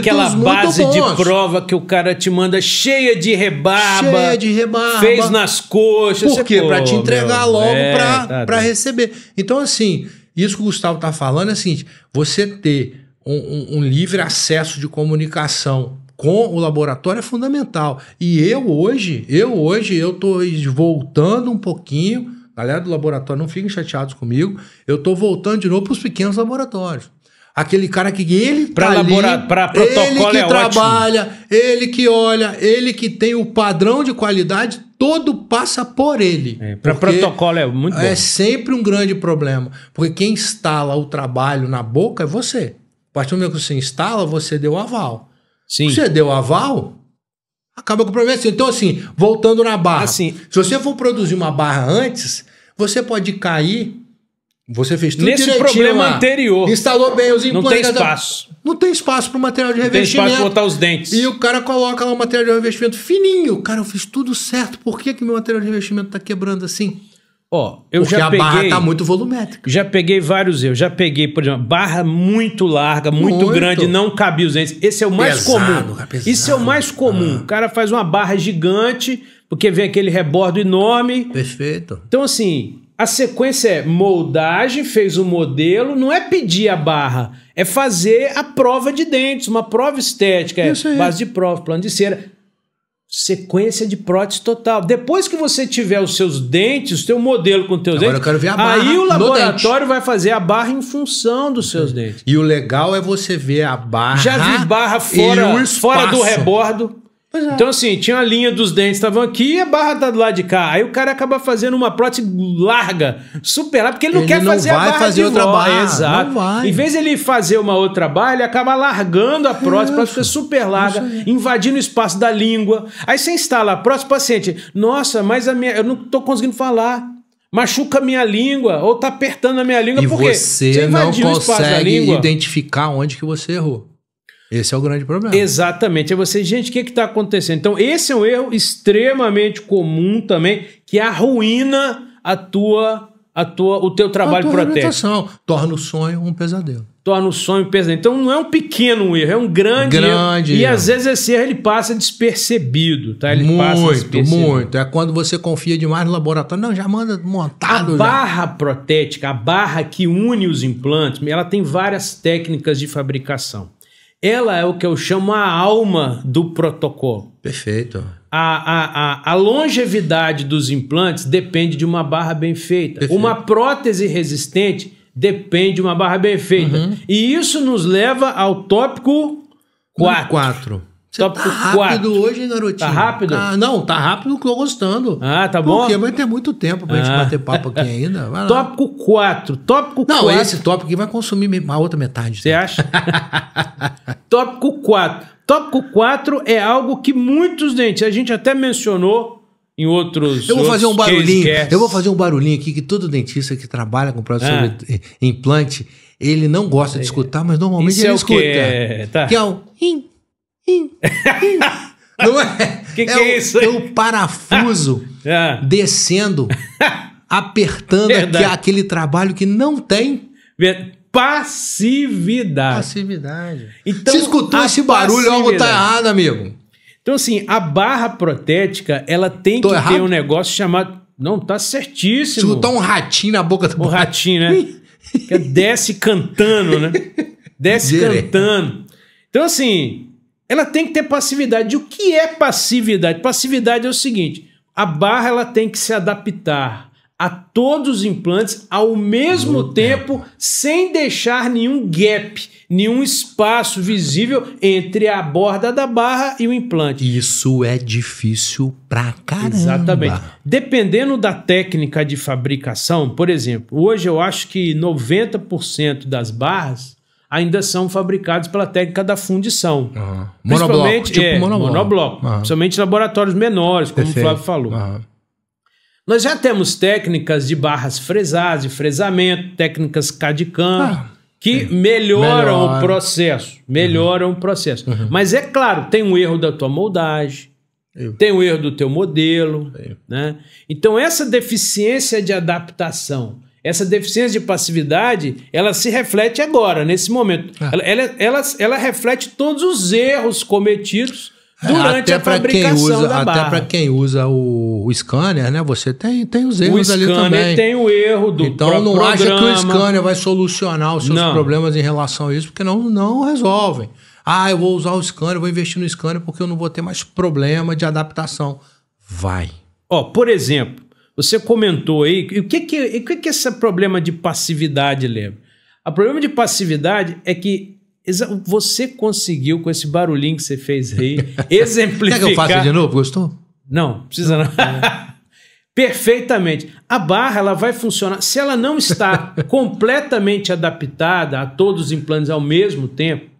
aquela base de prova que o cara te manda cheia de rebarba cheia de rebarba fez nas coxas por quê para te entregar meu, logo é, para tá, para tá. receber então assim isso que o Gustavo tá falando é o seguinte você ter um, um, um livre acesso de comunicação com o laboratório é fundamental. E eu hoje, eu hoje, eu tô voltando um pouquinho. Galera do laboratório, não fiquem chateados comigo. Eu tô voltando de novo para os pequenos laboratórios. Aquele cara que ele tá pra tá labora, ali, pra protocolo ele que é trabalha, ótimo. ele que olha, ele que tem o padrão de qualidade, todo passa por ele. É, para protocolo é muito é bom. É sempre um grande problema, porque quem instala o trabalho na boca é você. A partir do momento que você instala, você deu aval. Sim. Você deu aval, acaba com o problema. Então, assim, voltando na barra. Assim, se você for produzir uma barra antes, você pode cair. Você fez tudo Nesse problema lá. anterior. Instalou bem os implantes. Não tem espaço. Não tem espaço para o material de não revestimento. Tem espaço para botar os dentes. E o cara coloca lá o material de revestimento fininho. Cara, eu fiz tudo certo. Por que, que meu material de revestimento está quebrando assim? Ó, eu Porque já a peguei, barra tá muito volumétrica. Já peguei vários erros. Já peguei, por exemplo, barra muito larga, muito, muito. grande, não cabia os dentes. Esse é o mais pesado, comum. É é o mais comum. Ah. O cara faz uma barra gigante, porque vem aquele rebordo enorme. Perfeito. Então, assim, a sequência é moldagem, fez o modelo, não é pedir a barra, é fazer a prova de dentes, uma prova estética, é Isso é aí. base de prova, plano de cera sequência de prótese total. Depois que você tiver os seus dentes, o seu modelo com os teus Agora dentes, eu quero ver a barra aí o laboratório vai fazer a barra em função dos seus é. dentes. E o legal é você ver a barra. Já vi barra fora, fora do rebordo. É. Então, assim, tinha a linha dos dentes, estavam aqui e a barra tá do lado de cá. Aí o cara acaba fazendo uma prótese larga, super larga, porque ele não ele quer não fazer a barra fazer de outra barra. Exato. Não vai. Em vez de ele fazer uma outra barra, ele acaba largando a é prótese, a prótese fica super larga, invadindo o espaço da língua. Aí você instala a prótese, paciente, nossa, mas a minha, eu não tô conseguindo falar machuca minha língua ou tá apertando a minha língua e porque você, você não consegue identificar onde que você errou. Esse é o grande problema. Exatamente. É você, gente, o que é está acontecendo? Então, esse é um erro extremamente comum também, que arruína a tua, a tua, o teu trabalho protesto. Torna o sonho um pesadelo. Torna o sonho um pesadelo. Então, não é um pequeno erro, é um grande, grande erro. E às vezes esse erro ele passa despercebido, tá? Ele muito, despercebido. muito. É quando você confia demais no laboratório. Não, já manda montado. A já. barra protética, a barra que une os implantes, ela tem várias técnicas de fabricação ela é o que eu chamo a alma do protocolo. Perfeito. A, a, a, a longevidade dos implantes depende de uma barra bem feita. Perfeito. Uma prótese resistente depende de uma barra bem feita. Uhum. E isso nos leva ao tópico 4. 4. Você Top tá rápido 4. hoje, hein, garotinho? Tá rápido? Ah, não, tá rápido que eu tô gostando. Ah, tá bom? Porque vai ter muito tempo pra ah. gente bater papo aqui ainda. Vai Tópico 4. Tópico não, 4. Não, esse tópico aqui vai consumir a outra metade. Você tá? acha? tópico 4. Tópico 4 é algo que muitos dentes, a gente até mencionou em outros. Eu vou fazer um barulhinho. Eu vou fazer um barulhinho aqui que todo dentista que trabalha com prótese ah. sobre implante, ele não gosta de é. escutar, mas normalmente Isso ele é escuta. Que é, tá. que é um. Não é? Que que é, é o, isso? É o parafuso ah. descendo, apertando aqui, aquele trabalho que não tem. passividade. Passividade. Então, Você escutou esse barulho, algo tá errado, amigo. Então, assim, a barra protética, ela tem Tô que errado? ter um negócio chamado. Não, tá certíssimo. Escutar um ratinho na boca do. Um ratinho, né? É, desce cantando, né? Desce cantando. Então, assim, ela tem que ter passividade. O que é passividade? Passividade é o seguinte: a barra ela tem que se adaptar a todos os implantes ao mesmo tempo, tempo, sem deixar nenhum gap, nenhum espaço visível entre a borda da barra e o implante. Isso é difícil pra caramba. Exatamente. Dependendo da técnica de fabricação, por exemplo, hoje eu acho que 90% das barras ainda são fabricados pela técnica da fundição. Uhum. Monobloco, tipo é, monobloco. monobloco uhum. Principalmente laboratórios menores, como Perfeito. o Flávio falou. Uhum. Nós já temos técnicas de barras fresadas, de fresamento, técnicas CAD-CAM, ah, que é. melhoram o processo. Melhoram uhum. o processo. Mas é claro, tem um erro da tua moldagem, Eu. tem um erro do teu modelo. Né? Então, essa deficiência de adaptação essa deficiência de passividade, ela se reflete agora, nesse momento. É. Ela, ela, ela, ela, reflete todos os erros cometidos é, durante até a fabricação quem usa, da Até para quem usa o, o, scanner, né? Você tem, tem os erros ali também. O scanner tem o erro do Então não programa. acha que o scanner vai solucionar os seus não. problemas em relação a isso, porque não, não resolvem. Ah, eu vou usar o scanner, vou investir no scanner porque eu não vou ter mais problema de adaptação. Vai. Ó, por exemplo, você comentou aí, o que que, o que, que esse problema de passividade lembra? O problema de passividade é que você conseguiu, com esse barulhinho que você fez aí, exemplificar... Quer que eu faça de novo? Gostou? Não, precisa não. não. É. Perfeitamente. A barra ela vai funcionar. Se ela não está completamente adaptada a todos os implantes ao mesmo tempo,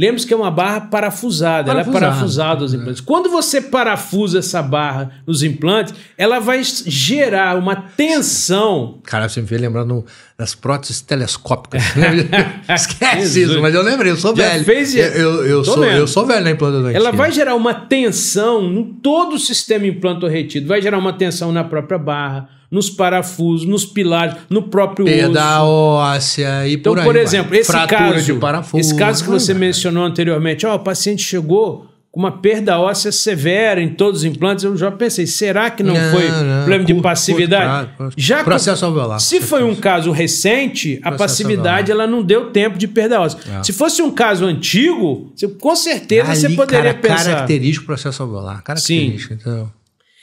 Lembre-se que é uma barra parafusada, ela é parafusada aos implantes. Quando você parafusa essa barra nos implantes, ela vai gerar uma tensão. Cara, você me fez lembrar no, das próteses telescópicas. Esquece isso, mas eu lembrei, eu sou Já velho. Fez... Eu, eu, eu sou, eu sou velho na implantodontia. Ela vai gerar uma tensão em todo o sistema implanto-retido. vai gerar uma tensão na própria barra, nos parafusos, nos pilares, no próprio Peda óssea e então, por aí. Então, por exemplo, vai. esse Fratura caso, de parafuso. Esse caso que você hum. mencionou anteriormente, ó, o paciente chegou com uma perda óssea severa em todos os implantes. Eu já pensei, será que não, não foi não, problema curto, de passividade? Curto, já processo alveolar. Se foi um caso recente, processo a passividade alveolar. ela não deu tempo de perda óssea. É. Se fosse um caso antigo, você, com certeza Ali, você poderia cara, pensar. Característico processo alveolar. Característico. Sim. Então.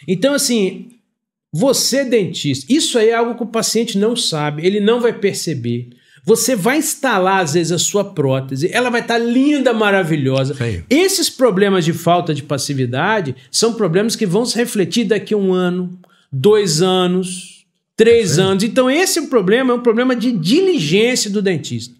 então, assim, você dentista, isso aí é algo que o paciente não sabe, ele não vai perceber. Você vai instalar, às vezes, a sua prótese, ela vai estar tá linda, maravilhosa. Feio. Esses problemas de falta de passividade são problemas que vão se refletir daqui a um ano, dois anos, três anos. Então, esse é problema é um problema de diligência do dentista.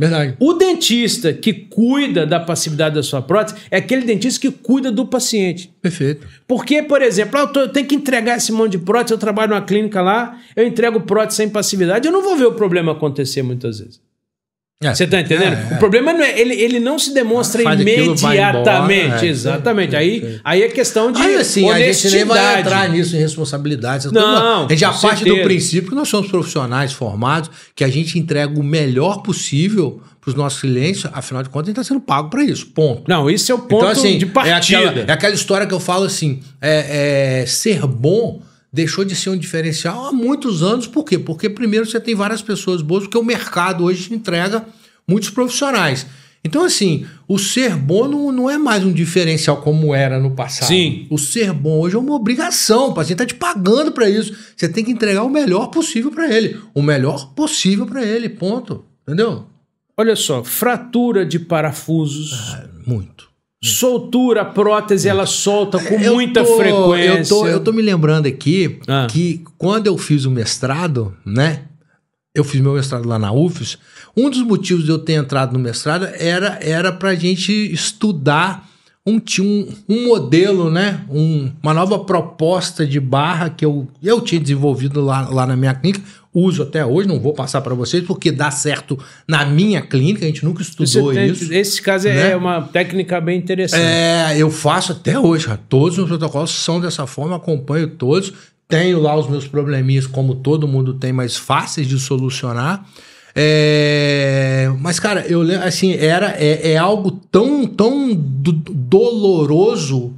Verdade. O dentista que cuida da passividade da sua prótese é aquele dentista que cuida do paciente. Perfeito. Porque, por exemplo, ah, eu, tô, eu tenho que entregar esse monte de prótese, eu trabalho numa clínica lá, eu entrego prótese sem passividade, eu não vou ver o problema acontecer muitas vezes. É, Você tá é, entendendo? É, é. O problema não é, ele, ele não se demonstra Faz imediatamente. Embora, é. Exatamente. aí, aí é questão de. Aí, assim, honestidade. a gente nem vai entrar nisso em responsabilidade. Não, é a gente já parte certeza. do princípio que nós somos profissionais formados, que a gente entrega o melhor possível para os nossos clientes, afinal de contas, a gente está sendo pago para isso. Ponto. Não, isso é o então, ponto então, assim, de partida. É aquela, é aquela história que eu falo assim: é, é ser bom deixou de ser um diferencial há muitos anos. Por quê? Porque primeiro você tem várias pessoas boas, porque o mercado hoje entrega muitos profissionais. Então, assim, o ser bom não, não é mais um diferencial como era no passado. Sim. O ser bom hoje é uma obrigação. O paciente está te pagando para isso. Você tem que entregar o melhor possível para ele. O melhor possível para ele. Ponto. Entendeu? Olha só, fratura de parafusos. Ah, muito. Hum. Soltura, prótese, ela solta com eu muita tô, frequência. Eu tô, eu tô me lembrando aqui ah. que quando eu fiz o mestrado, né? Eu fiz meu mestrado lá na UFES. Um dos motivos de eu ter entrado no mestrado era era para gente estudar um, um, um modelo, né? Um, uma nova proposta de barra que eu, eu tinha desenvolvido lá, lá na minha clínica. Uso até hoje, não vou passar para vocês, porque dá certo na minha clínica, a gente nunca estudou tem, isso. Esse caso é né? é uma técnica bem interessante. É, eu faço até hoje, cara. todos os protocolos são dessa forma, acompanho todos. Tenho lá os meus probleminhas, como todo mundo tem, mas fáceis de solucionar. É, mas, cara, eu lembro, assim, era, é, é algo tão, tão do, doloroso,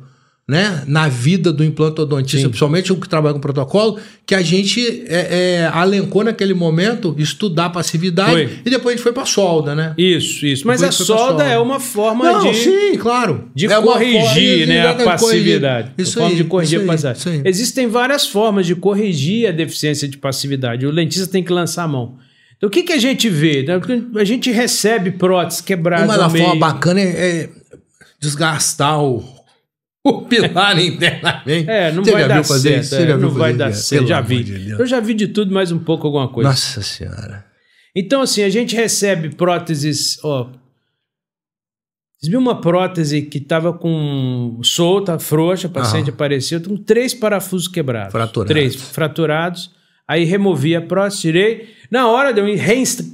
né, na vida do implantodontista, Sim. principalmente o que trabalha com protocolo, que a gente é, é, alencou naquele momento estudar passividade foi. e depois a gente foi para solda, né? Isso, isso. Mas a, a solda, é uma forma Não, de sim, claro, de é corrigir, né, a passividade. Isso forma aí, de corrigir isso a passividade. Aí, Existem várias formas de corrigir a deficiência de passividade. O dentista tem que lançar a mão. Então, o que, que a gente vê? Né? A gente recebe próteses quebradas Uma da forma bacana é, é desgastar o, o pilar internamente. É, não Você vai dar certo. Você é, não vai dar certo. Já vi. eu já vi de tudo mais um pouco alguma coisa. Nossa Senhora. Então, assim, a gente recebe próteses, ó. Recebi uma prótese que estava com solta, frouxa, paciente Aham. apareceu, com três parafusos quebrados. Fraturados. Três, fraturados. Aí removi a prótese, tirei. Na hora deu um reinstall.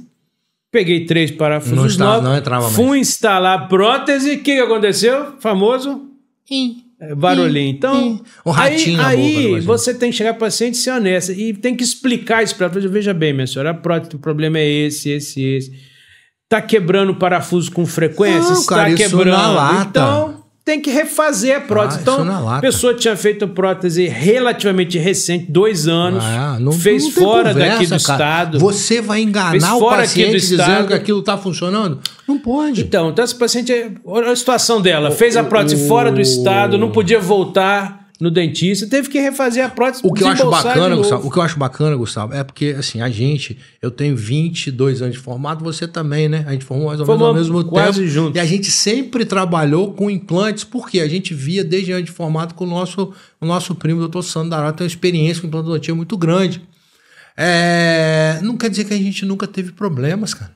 Peguei três parafusos não novos, não entrava mais. fui instalar a prótese, o que, que aconteceu? Famoso Sim. É, barulhinho. Então, Sim. ratinho aí, aí você tem que chegar para paciente e ser honesta e tem que explicar isso para ela. Veja bem, minha senhora, a prótese, o problema é esse, esse, esse. Tá quebrando o parafuso com frequência? Não, Está cara, quebrando. Isso na lata. Então, tem que refazer a prótese. Ah, então, a pessoa tinha feito prótese relativamente recente, dois anos, ah, não, fez não fora conversa, daqui do cara. estado. Você vai enganar o paciente dizendo estado. que aquilo está funcionando? Não pode. Então, então esse paciente, é- olha a situação dela, fez a prótese o, fora do estado, não podia voltar no dentista, teve que refazer a prótese. O que eu acho bacana, Gustavo, o que eu acho bacana, Gustavo, é porque assim, a gente, eu tenho 22 anos de formato, você também, né? A gente formou mais ou menos ao mesmo quase tempo. Junto. E a gente sempre trabalhou com implantes, porque a gente via desde antes de formato com o nosso, o nosso primo, o Dr. Sandro tem uma experiência com implantodontia muito grande. É, não quer dizer que a gente nunca teve problemas, cara.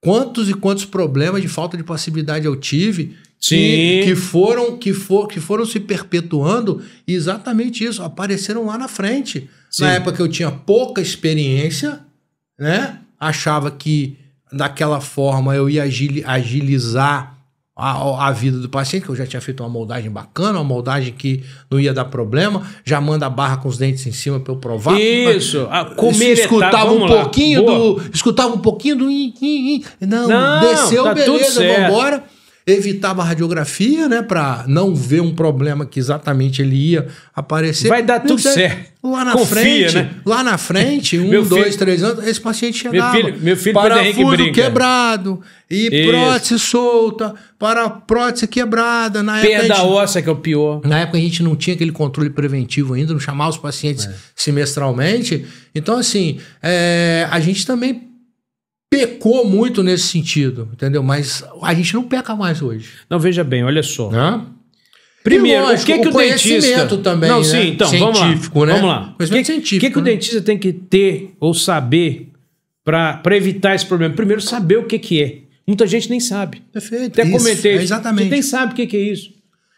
Quantos e quantos problemas de falta de passividade eu tive Sim. Que, que foram que, for, que foram se perpetuando exatamente isso, apareceram lá na frente. Sim. Na época que eu tinha pouca experiência, né? Achava que daquela forma eu ia agilizar a, a, vida do paciente, que eu já tinha feito uma moldagem bacana, uma moldagem que não ia dar problema, já manda a barra com os dentes em cima para eu provar. Isso, a ah, comer escutava etapa, um pouquinho do, escutava um pouquinho do Não, não, desceu, tá beleza, vambora evitava a radiografia, né? Para não ver um problema que exatamente ele ia aparecer. Vai dar tudo sei, então, certo. Lá na Confia, frente, né? lá na frente, um, filho, dois, três anos, esse paciente chegava. Meu filho, meu filho parafuso né? quebrado e Isso. prótese solta, para prótese quebrada. Na Perda época gente, óssea que é o pior. Na época a gente não tinha aquele controle preventivo ainda, não chamava os pacientes é. semestralmente. Então assim, é, a gente também pecou muito nesse sentido, entendeu? Mas a gente não peca mais hoje. Não, veja bem, olha só. Hã? Primeiro, lógico, o que, é que o, o conhecimento dentista... também, não, né? sim, então, científico, vamos lá. né? Vamos lá. que, científico. O que, que o né? dentista tem que ter ou saber para evitar esse problema? Primeiro, saber o que, que é. Muita gente nem sabe. Perfeito. Até isso, comentei. É exatamente. Você nem sabe o que, que é isso.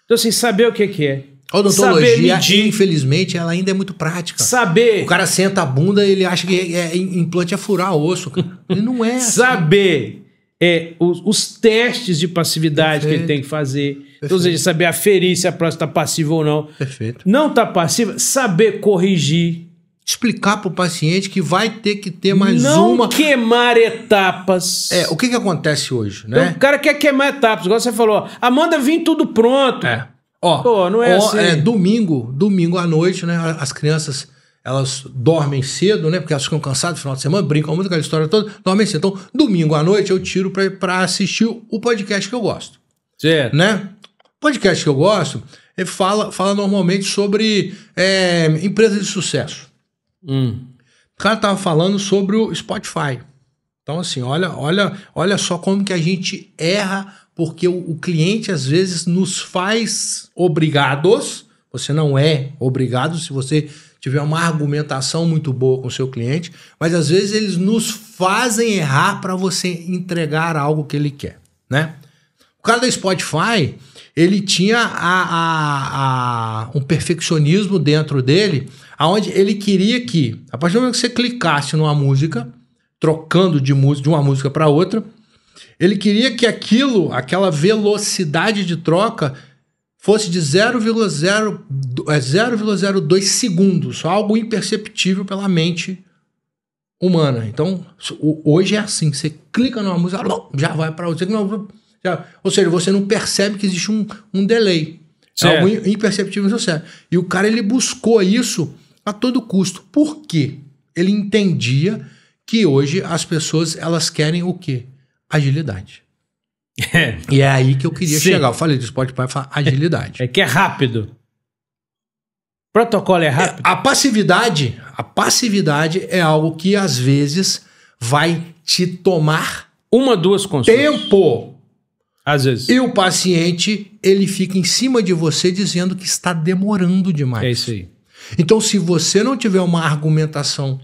Então, assim, saber o que, que é. A odontologia, infelizmente, ela ainda é muito prática. Saber. O cara senta a bunda ele acha que é, é implante é furar osso. Cara. Ele não é. Assim. Saber. É, os, os, testes de passividade Perfeito. que ele tem que fazer. Então, Perfeito. Ou seja, saber aferir se a próstata está passiva ou não. Perfeito. Não está passiva, saber corrigir. Explicar para o paciente que vai ter que ter mais não uma. Não queimar etapas. É, o que, que acontece hoje, né? Então, o cara quer queimar etapas, igual você falou. Amanda vem tudo pronto. É. Ó, Pô, não é ó, assim. É, domingo, domingo à noite, né? As crianças elas dormem cedo, né? Porque elas ficam cansadas no final de semana, brincam muito aquela história toda, dormem cedo. Então, domingo à noite eu tiro para assistir o podcast que eu gosto. Certo. Né? O podcast que eu gosto ele fala, fala normalmente sobre é, empresas de sucesso. Hum. O cara tava falando sobre o Spotify. Então, assim, olha, olha, olha só como que a gente erra porque o, o cliente às vezes nos faz obrigados. Você não é obrigado se você tiver uma argumentação muito boa com o seu cliente, mas às vezes eles nos fazem errar para você entregar algo que ele quer, né? O cara da Spotify, ele tinha a, a, a, um perfeccionismo dentro dele, aonde ele queria que, a partir do momento que você clicasse numa música, trocando de música de uma música para outra, ele queria que aquilo, aquela velocidade de troca, fosse de 0,02 é, segundos, algo imperceptível pela mente humana. Então, hoje é assim: você clica numa música, já vai para outra. ou seja, você não percebe que existe um, um delay. É certo. É algo imperceptível no seu cérebro. E o cara ele buscou isso a todo custo. Por quê? Ele entendia que hoje as pessoas elas querem o quê? agilidade. É. E é aí que eu queria Sim. chegar. Eu falei do Spotify, falar agilidade. É que é rápido. Protocolo é rápido. É, a passividade, a passividade é algo que às vezes vai te tomar uma duas consultas. Tempo. Às vezes. E o paciente, ele fica em cima de você dizendo que está demorando demais. É isso aí. Então, se você não tiver uma argumentação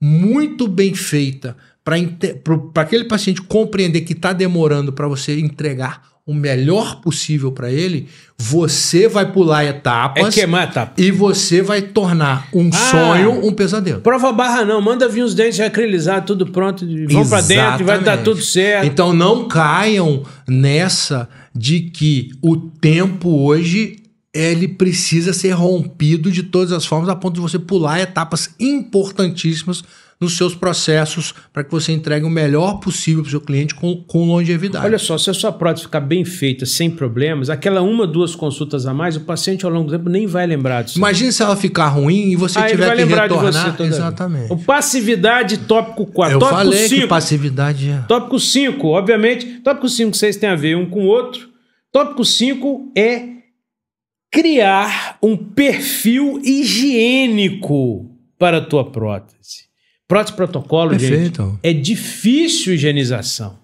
muito bem feita para aquele paciente compreender que está demorando para você entregar o melhor possível para ele, você vai pular etapas. É queimar etapa. E você vai tornar um ah, sonho um pesadelo. Prova barra não, manda vir os dentes acrilizados, tudo pronto, vão para dentro e vai dar tudo certo. Então não caiam nessa de que o tempo hoje ele precisa ser rompido de todas as formas a ponto de você pular etapas importantíssimas nos seus processos para que você entregue o melhor possível para o seu cliente com, com longevidade. Olha só, se a sua prótese ficar bem feita, sem problemas, aquela uma, duas consultas a mais, o paciente ao longo do tempo nem vai lembrar disso. Imagina se ela ficar ruim e você ah, tiver que retornar. Exatamente. O passividade tópico 4. Eu tópico falei 5. que passividade é. Tópico 5, obviamente. Tópico 5 vocês têm a ver um com o outro. Tópico 5 é criar um perfil higiênico para a tua prótese protocolo, Perfeito. gente, é difícil higienização.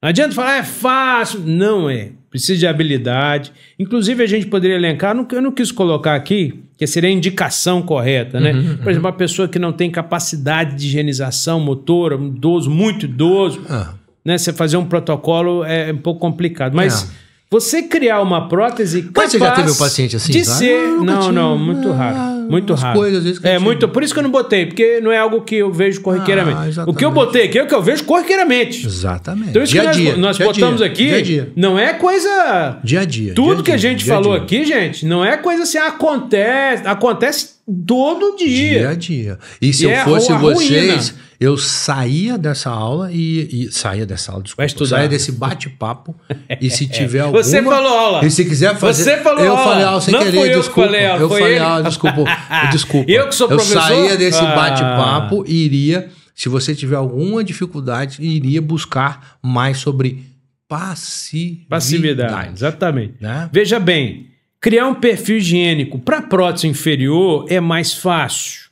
Não adianta falar, ah, é fácil. Não é. Precisa de habilidade. Inclusive, a gente poderia elencar, eu não quis colocar aqui, que seria a indicação correta, né? Uhum, Por exemplo, uhum. uma pessoa que não tem capacidade de higienização motora, um idoso, muito idoso, ah. né? Você fazer um protocolo é um pouco complicado. Mas. É você criar uma prótese capaz Mas você já teve um paciente assim? De tá? ser. Não, não, não, muito ah, raro. Muito As raro. Coisas, vezes, que é, muito. Por isso que eu não botei, porque não é algo que eu vejo corriqueiramente. Ah, o que eu botei aqui é o que eu vejo corriqueiramente. Exatamente. Então, isso dia que nós, dia, nós dia botamos dia, aqui dia não é coisa. Dia a dia. Tudo que a gente falou aqui, gente, não é coisa assim, acontece, acontece todo dia. Dia a dia. E se e eu é fosse vocês, ruína. eu saía dessa aula e, e saía dessa aula, desculpa, Vai saía desse bate-papo e se é. tiver alguma... Você falou aula. E se quiser fazer... Você falou eu aula. Falei, aula sem Não querer, eu Que falei, aula, eu falei aula, desculpa. desculpa. eu que sou professor. Eu saía desse ah. bate-papo e iria, se você tiver alguma dificuldade, iria buscar mais sobre passividade. Passividade, né? exatamente. Né? Veja bem, Criar um perfil higiênico para prótese inferior é mais fácil.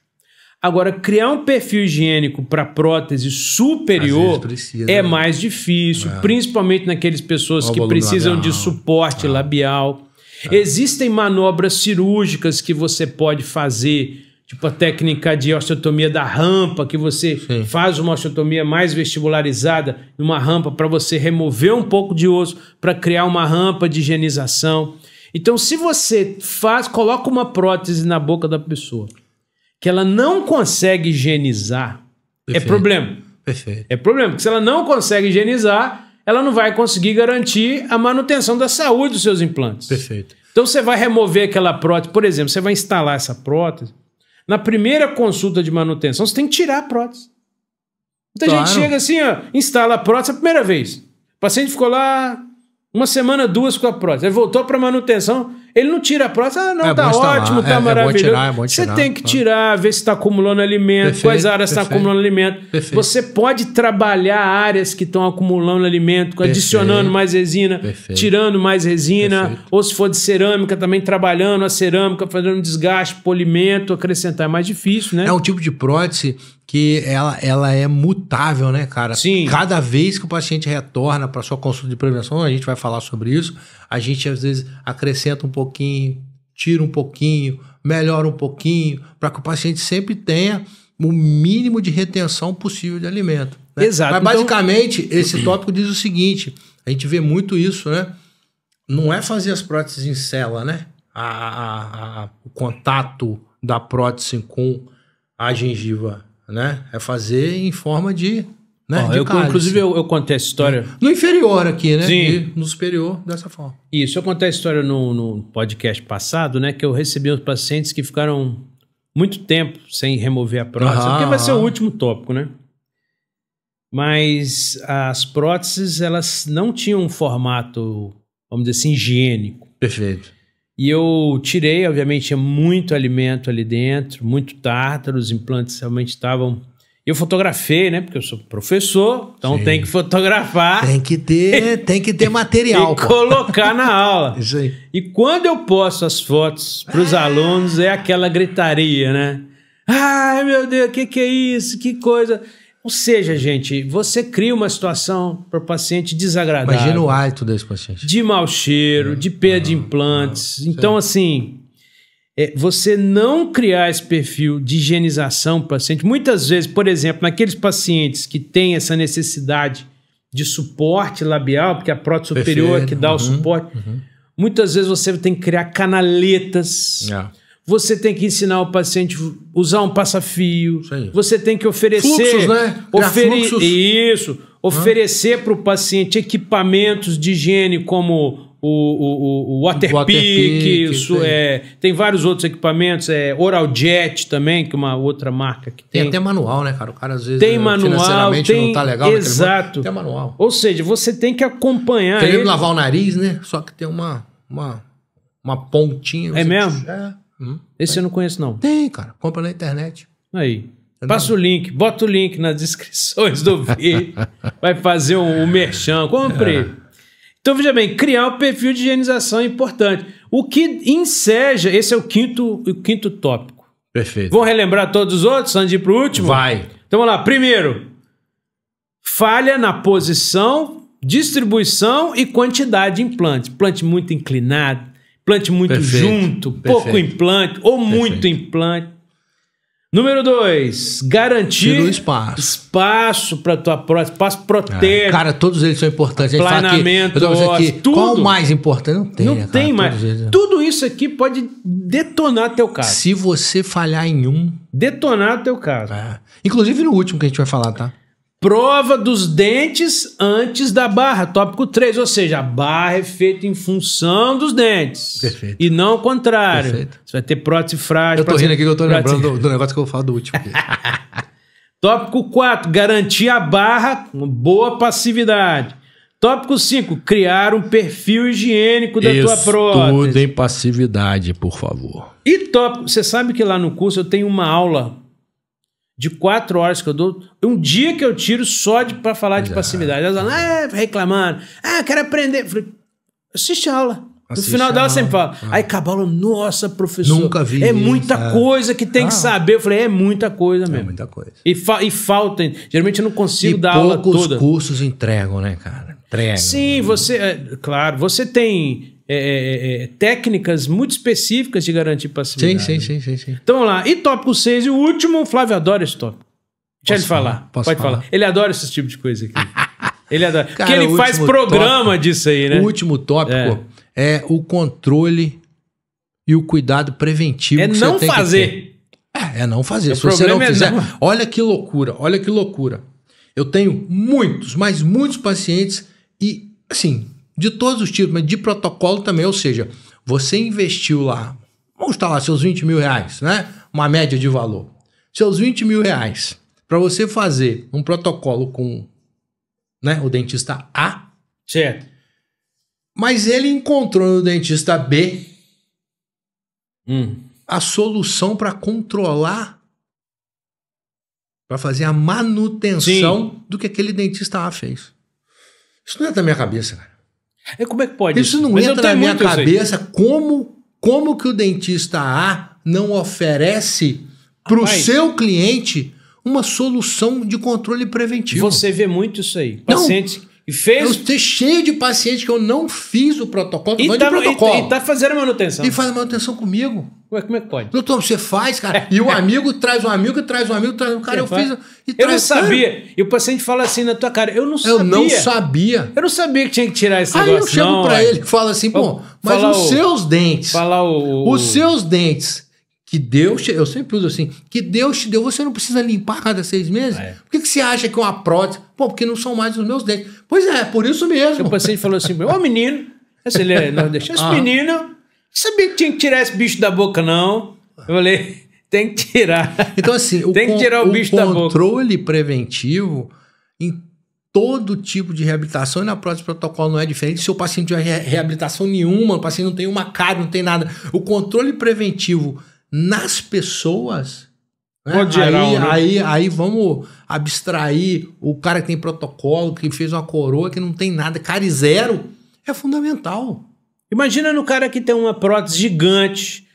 Agora, criar um perfil higiênico para prótese superior precisa, é né? mais difícil, é. principalmente naqueles pessoas que precisam labial. de suporte é. labial. É. Existem manobras cirúrgicas que você pode fazer, tipo a técnica de osteotomia da rampa, que você Sim. faz uma osteotomia mais vestibularizada numa rampa para você remover um pouco de osso para criar uma rampa de higienização. Então, se você faz, coloca uma prótese na boca da pessoa que ela não consegue higienizar, é Perfeito. é problema. Perfeito. É problema, porque se ela não consegue higienizar, ela não vai conseguir garantir a manutenção da saúde dos seus implantes. Perfeito. Então você vai remover aquela prótese, por exemplo, você vai instalar essa prótese. Na primeira consulta de manutenção, você tem que tirar a prótese. Muita claro. gente chega assim, ó, instala a prótese a primeira vez. O paciente ficou lá uma semana, duas com a prótese. Ele voltou para manutenção, ele não tira a prótese. Ah, não, é tá ótimo, tá é, é maravilhoso. É tirar, você tirar, tem que tirar, ver se está acumulando alimento, perfeito, quais áreas estão tá acumulando alimento. Perfeito. Você pode trabalhar áreas que estão acumulando alimento, perfeito, adicionando mais resina, tirando mais resina, ou se for de cerâmica, também trabalhando a cerâmica, fazendo desgaste, polimento, acrescentar. É mais difícil, né? É um tipo de prótese que ela, ela é mutável, né, cara? Sim. Cada vez que o paciente retorna para sua consulta de prevenção, a gente vai falar sobre isso. A gente às vezes acrescenta um pouquinho, tira um pouquinho, melhora um pouquinho, para que o paciente sempre tenha o mínimo de retenção possível de alimento. Né? Exato. Mas então basicamente, então... esse tópico diz o seguinte: a gente vê muito isso, né? Não é fazer as próteses em cela, né? A, a, a, o contato da prótese com a gengiva né? É fazer em forma de. Né? Oh, de eu, inclusive, eu, eu, contei essa história. No inferior aqui, né? Sim. E no superior, dessa forma. Isso, eu contei a história no, no podcast passado, né? Que eu recebi uns pacientes que ficaram muito tempo sem remover a prótese, ah, porque vai ser o último tópico, né? Mas as próteses, elas não tinham um formato, vamos dizer assim, higiênico. Perfeito. E eu tirei, obviamente, tinha muito alimento ali dentro, muito tártaro, os implantes realmente estavam. Eu fotografei, né? Porque eu sou professor, então Sim. tem que fotografar. Tem que ter, tem que ter material. e colocar na aula. Isso aí. E quando eu posto as fotos para os ah. alunos, é aquela gritaria, né? Ai, meu Deus, o que, que é isso? Que coisa. Ou seja, gente, você cria uma situação para o paciente desagradável. Imagina o hálito desse paciente. De mau cheiro, de perda de implantes. então, assim, é, você não criar esse perfil de higienização para o paciente. Muitas vezes, por exemplo, naqueles pacientes que têm essa necessidade de suporte labial, porque a prótese superior é que dá uhum, o suporte, uhum. muitas vezes você tem que criar canaletas. É você tem que ensinar o paciente a usar um passafio, você tem que oferecer. Fluxos, né? Ofere isso. Oferecer para o paciente equipamentos de higiene como o, o, o Water isso é, tem vários outros equipamentos, é Oral Jet também, que é uma outra marca que tem. Tem até manual, né, cara? O cara às vezes tem é, manual, tem, não tá legal. Né, Exato. Tem manual. Ou seja, você tem que acompanhar Querendo ele. lavar o nariz, né? Só que tem uma, uma, uma pontinha. É mesmo? Puxa, é. Hum, Esse eu não conheço, não. Tem, cara. Compra na internet. Aí. Eu Passa não... o link, bota o link nas descrições do vídeo. vai fazer um, um merchan. Compre. É. Então, veja bem, criar o um perfil de higienização é importante. O que enseja, esse é o quinto, o quinto tópico. Perfeito. Vão relembrar todos os outros antes de ir para o último? Vai. Então vamos lá. Primeiro, falha na posição, distribuição e quantidade de implante. Implante muito inclinado, Plante muito Perfeito. junto, Perfeito. pouco implante ou Perfeito. muito implante. Número dois, garantir espaço, espaço para tua prótese, espaço protege. É, cara, todos eles são importantes. Planeamento, aqui, tudo. Qual o mais importante? Não tem, Não cara, tem mais. Tudo isso aqui pode detonar teu caso. Se você falhar em um, detonar teu caso. É. Inclusive no último que a gente vai falar, tá? prova dos dentes antes da barra, tópico 3, ou seja, a barra é feita em função dos dentes. Perfeito. E não o contrário. Perfeito. Você vai ter prótese frágil. Eu tô rindo aqui que eu tô prótese... lembrando do, do, negócio que eu vou falar do último. tópico 4, garantir a barra com boa passividade. Tópico 5, criar um perfil higiênico da Estudem tua prótese. em passividade, por favor. E tópico, você sabe que lá no curso eu tenho uma aula de quatro horas que eu dou, um dia que eu tiro só de, pra falar de é. passividade. Elas falam, ah, é, reclamando, ah, quero aprender. Eu falei, assiste a aula. Assiste no final dela sempre fala. Ah. Aí cabala nossa, professor. Nunca vi. É isso, muita é. coisa que tem ah. que saber. Eu falei, é muita coisa mesmo. É muita coisa. E, fa e falta. Geralmente eu não consigo e dar aula toda. Poucos cursos entregam, né, cara? Entregam. Sim, você. É, claro, você tem é é, é, é, técnicas muito específicas de garantir passividade. Sim, sim, né? sim, sim, Então vamos lá. E tópico 6, e o último, o Flávio adora esse tópico. Deixa ele falar. falar. Pode falar. falar. Ele adora esse tipo de coisa aqui. ele adora. Cara, Porque ele faz programa tópico, disso aí, né? O último tópico é, é o controle e o cuidado preventivo. É não fazer. É, é, não fazer. O Se você não fizer. É não. Olha que loucura, olha que loucura. Eu tenho muitos, mas muitos pacientes e, assim, de todos os tipos, mas de protocolo também, ou seja, você investiu lá, vamos estar lá, seus 20 mil reais, né? Uma média de valor. Seus 20 mil reais para você fazer um protocolo com né, o dentista A. Certo. Mas ele encontrou no dentista B hum. a solução para controlar, para fazer a manutenção Sim. do que aquele dentista A fez. Isso não é da minha cabeça, cara. É, como é que pode? Isso não Mas entra na minha cabeça como, como que o dentista A não oferece para o seu cliente uma solução de controle preventivo. Você vê muito isso aí. Pacientes e fez. Eu é estou cheio de paciente que eu não fiz o protocolo, tá- e tá, protocolo. E, e tá fazendo manutenção. E faz manutenção comigo. Ué, como é que pode? Doutor, você faz, cara. E o amigo traz um amigo, traz um amigo, traz um cara. eu faz? fiz. E eu traz, não sabia. Cara. E o paciente fala assim na tua cara: eu não sabia. Eu não sabia. Eu não sabia que tinha que tirar esse Aí negócio. Aí eu chamo para ele e falo assim: pô mas os o, seus dentes. Falar o. Os seus dentes que Deus, te, eu sempre uso assim, que Deus te deu, você não precisa limpar cada seis meses? É. Por que, que você acha que é uma prótese? Pô, porque não são mais os meus dentes. Pois é, por isso mesmo. O paciente falou assim, ô menino, esse, ele é não, esse ah. menino, sabia que tinha que tirar esse bicho da boca não. Eu falei, tem que tirar. Então assim, tem que tirar o, o bicho da boca. O controle preventivo em todo tipo de reabilitação e na prótese protocolo não é diferente. Se o paciente não tiver reabilitação nenhuma, o paciente não tem uma cara, não tem nada. O controle preventivo nas pessoas. Né? Aí, geral, né? aí, aí vamos abstrair o cara que tem protocolo, que fez uma coroa, que não tem nada, cara zero, é fundamental. Imagina no cara que tem uma prótese gigante,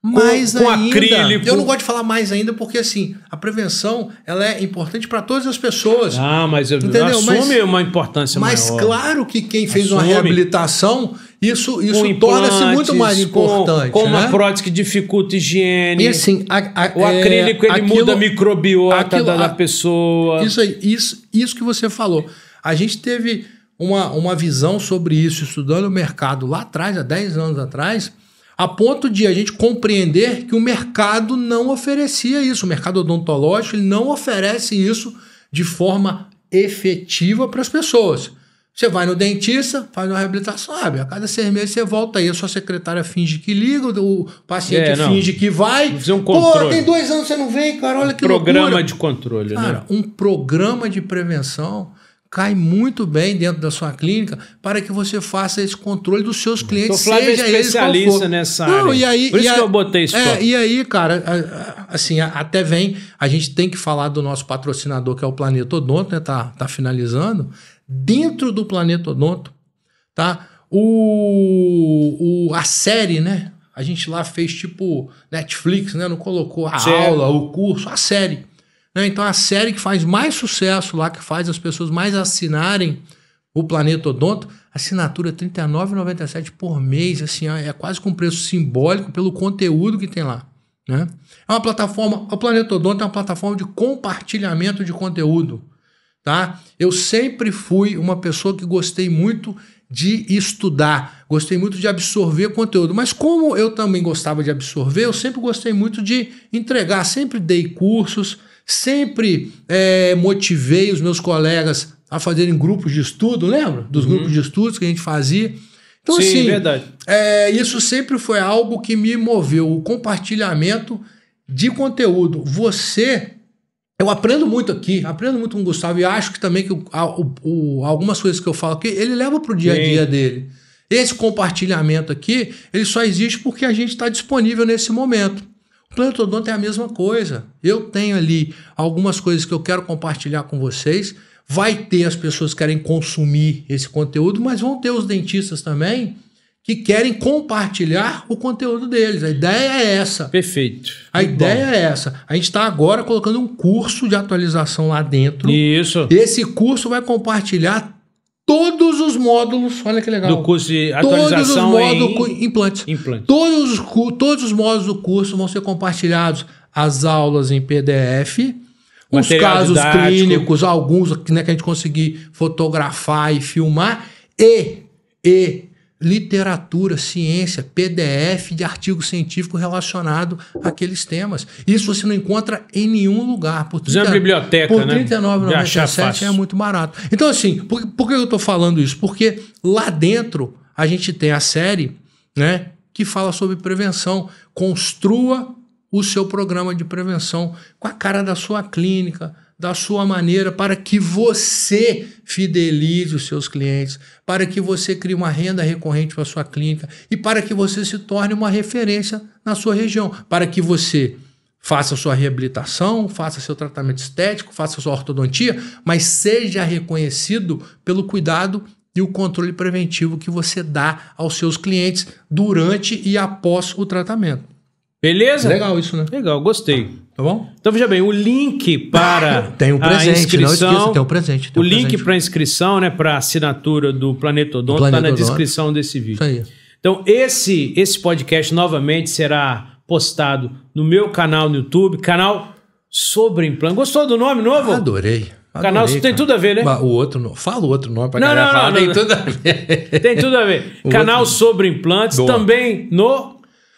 mais com, com acrílico. Eu não gosto de falar mais ainda porque assim, a prevenção ela é importante para todas as pessoas. Ah, mas eu entendeu? assume mas, uma importância mas maior. Mas claro que quem fez assume. uma reabilitação isso, isso torna-se muito mais importante. Com, com né? uma prótese que dificulta a higiene. E assim, a, a, o é, acrílico é, ele aquilo, muda a microbiota aquilo, da, da, pessoa. Isso, aí, isso, isso que você falou. A gente teve uma, uma visão sobre isso, estudando o mercado lá atrás, há 10 anos atrás, a ponto de a gente compreender que o mercado não oferecia isso. O mercado odontológico ele não oferece isso de forma efetiva para as pessoas. Você vai no dentista, faz uma reabilitação, abre. A cada seis meses você volta aí, a sua secretária finge que liga, o paciente é, finge que vai. Fazer um controle. Pô, tem dois anos você não vem, cara, olha um que programa loucura. de controle, né? cara, né? um programa de prevenção cai muito bem dentro da sua clínica para que você faça esse controle dos seus então, clientes, Flávio é seja é especialista nessa Não, área. E aí, Por e isso a, que eu botei isso. É, e aí, cara, assim, até vem, a gente tem que falar do nosso patrocinador que é o Planeta Odonto, né? Tá, tá finalizando dentro do planeta Odonto, tá? O, o, a série, né? A gente lá fez tipo Netflix, né? Não colocou a Sério? aula, o curso, a série. Né? Então a série que faz mais sucesso lá, que faz as pessoas mais assinarem o Planeta Odonto, assinatura é R$ 39,97 por mês, assim, é quase com preço simbólico pelo conteúdo que tem lá. Né? É uma plataforma, o Planeta Odonto é uma plataforma de compartilhamento de conteúdo tá? Eu sempre fui uma pessoa que gostei muito de estudar, gostei muito de absorver conteúdo, mas como eu também gostava de absorver, eu sempre gostei muito de entregar, sempre dei cursos, sempre é, motivei os meus colegas a fazerem grupos de estudo, lembra? Dos uhum. grupos de estudos que a gente fazia. Então, Sim, assim, verdade. É, isso sempre foi algo que me moveu, o compartilhamento de conteúdo. Você eu aprendo muito aqui, aprendo muito com o Gustavo e acho que também que o, o, o, algumas coisas que eu falo aqui, ele leva para o dia a dia Sim. dele. Esse compartilhamento aqui, ele só existe porque a gente está disponível nesse momento. O Planetodonto é a mesma coisa. Eu tenho ali algumas coisas que eu quero compartilhar com vocês. Vai ter as pessoas que querem consumir esse conteúdo, mas vão ter os dentistas também que querem compartilhar o conteúdo deles. A ideia é essa. Perfeito. A Muito ideia bom. é essa. A gente está agora colocando um curso de atualização lá dentro. Isso. Esse curso vai compartilhar todos os módulos. Olha que legal. Do curso de atualização todos os módulos, em implantes. implantes. Todos, os, todos os módulos do curso vão ser compartilhados. As aulas em PDF. Os casos didático. clínicos, alguns né, que a gente conseguir fotografar e filmar. E, e literatura, ciência, PDF de artigo científico relacionado àqueles temas. Isso você não encontra em nenhum lugar. Por 30, é biblioteca, por né? 39,97 é muito barato. Então, assim, por, por que eu estou falando isso? Porque lá dentro a gente tem a série né, que fala sobre prevenção. Construa o seu programa de prevenção com a cara da sua clínica, da sua maneira para que você fidelize os seus clientes, para que você crie uma renda recorrente para a sua clínica e para que você se torne uma referência na sua região, para que você faça sua reabilitação, faça seu tratamento estético, faça sua ortodontia, mas seja reconhecido pelo cuidado e o controle preventivo que você dá aos seus clientes durante e após o tratamento. Beleza? Legal isso, né? Legal, gostei. Tá bom? Então veja bem, o link para tem um presente, a inscrição, não esqueça, tem um presente. Tem o link para inscrição, né, para assinatura do Planetodonto está na descrição desse vídeo. Isso aí. Então esse esse podcast novamente será postado no meu canal no YouTube, canal sobre implante. Gostou do nome novo? Ah, adorei. O canal Adorei, tem tudo a ver, né? O outro, fala o outro nome pra não, galera não, não, falar, não, tem não. tudo a ver. tem tudo a ver. O canal outro... sobre implantes, Boa. também no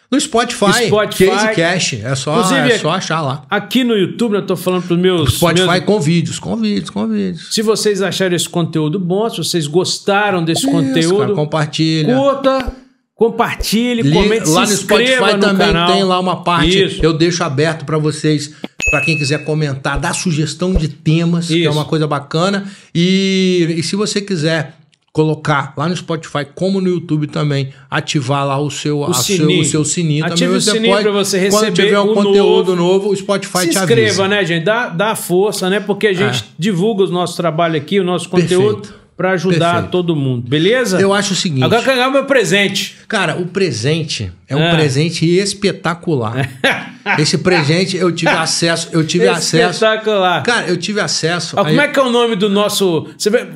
no Spotify, Spotify Casecast. É só, Inclusive, é só achar lá. Aqui no YouTube, né, eu estou falando para os meus. Spotify meus... com vídeos, com vídeos, com vídeos. Se vocês acharam esse conteúdo bom, se vocês gostaram desse Isso, conteúdo, cara, compartilha. Curta, compartilhe, Li... comente, lá se inscreva Spotify no também canal. tem lá uma parte. Isso. Eu deixo aberto para vocês, para quem quiser comentar, dar sugestão de temas, Isso. que é uma coisa bacana. E, e se você quiser colocar lá no Spotify, como no YouTube também, ativar lá o seu, o, sininho. seu, o seu sininho. Ative também o você sininho para você receber quando tiver um conteúdo novo, novo, o Spotify Se inscreva, né, gente? Dá, dá força, né? Porque a é. gente é. divulga o nosso trabalho aqui, o nosso conteúdo. Perfeito para ajudar Perfeito. todo mundo, beleza? Eu acho o seguinte. Agora ganhar o meu presente. Cara, o presente é um é. presente espetacular. Esse presente eu tive acesso, eu tive espetacular. acesso. Espetacular. Cara, eu tive acesso. como é que é o nome do nosso?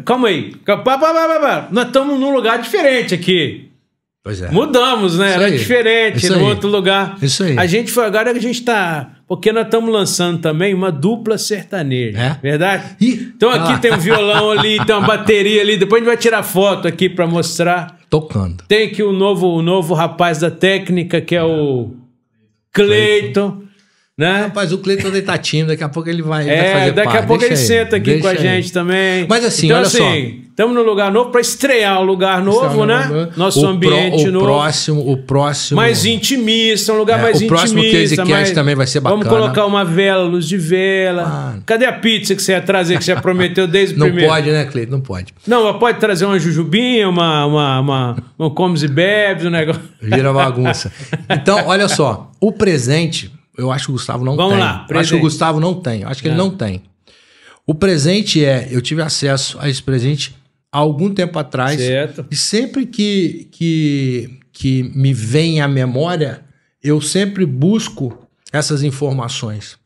Calma aí. Calma, pá, pá, pá, Nós estamos num lugar diferente aqui. Pois é. Mudamos, né? Isso Era aí. diferente, Isso no aí. outro lugar. Isso aí. A gente foi, agora a gente está. Porque nós estamos lançando também uma dupla sertaneja. É? Verdade? Ih. Então tá aqui ah. tem um violão ali, tem uma bateria ali. Depois a gente vai tirar foto aqui para mostrar. Tocando. Tem aqui o um novo, o um novo rapaz da técnica, que é, é. o Cleiton. Né? Rapaz, o Cleiton ele tá tímido, daqui a pouco ele vai, é, vai fazer Daqui par. a pouco deixa ele aí, senta aqui com a gente também. Mas assim, então, olha assim, só. Estamos no lugar novo para estrear o lugar né? novo, né? Nosso o ambiente pro, o novo. Próximo, o próximo. Mais intimista, um lugar é, mais o intimista. O próximo Casey mais... também vai ser bacana. Vamos colocar uma vela, luz de vela. Cadê a pizza que você ia trazer, que você prometeu desde o não primeiro? Não pode, né, Cleiton? Não pode. Não, mas pode trazer uma jujubinha, uma, uma, uma, uma comes e bebes, um negócio. Vira bagunça. Então, olha só. O presente eu acho que o Gustavo não Vamos tem. Vamos lá. Presente. Eu acho que o Gustavo não tem. Eu acho que ele não tem. O presente é, eu tive acesso a esse presente há algum tempo atrás. Certo. E sempre que, que, que me vem à memória, eu sempre busco essas informações.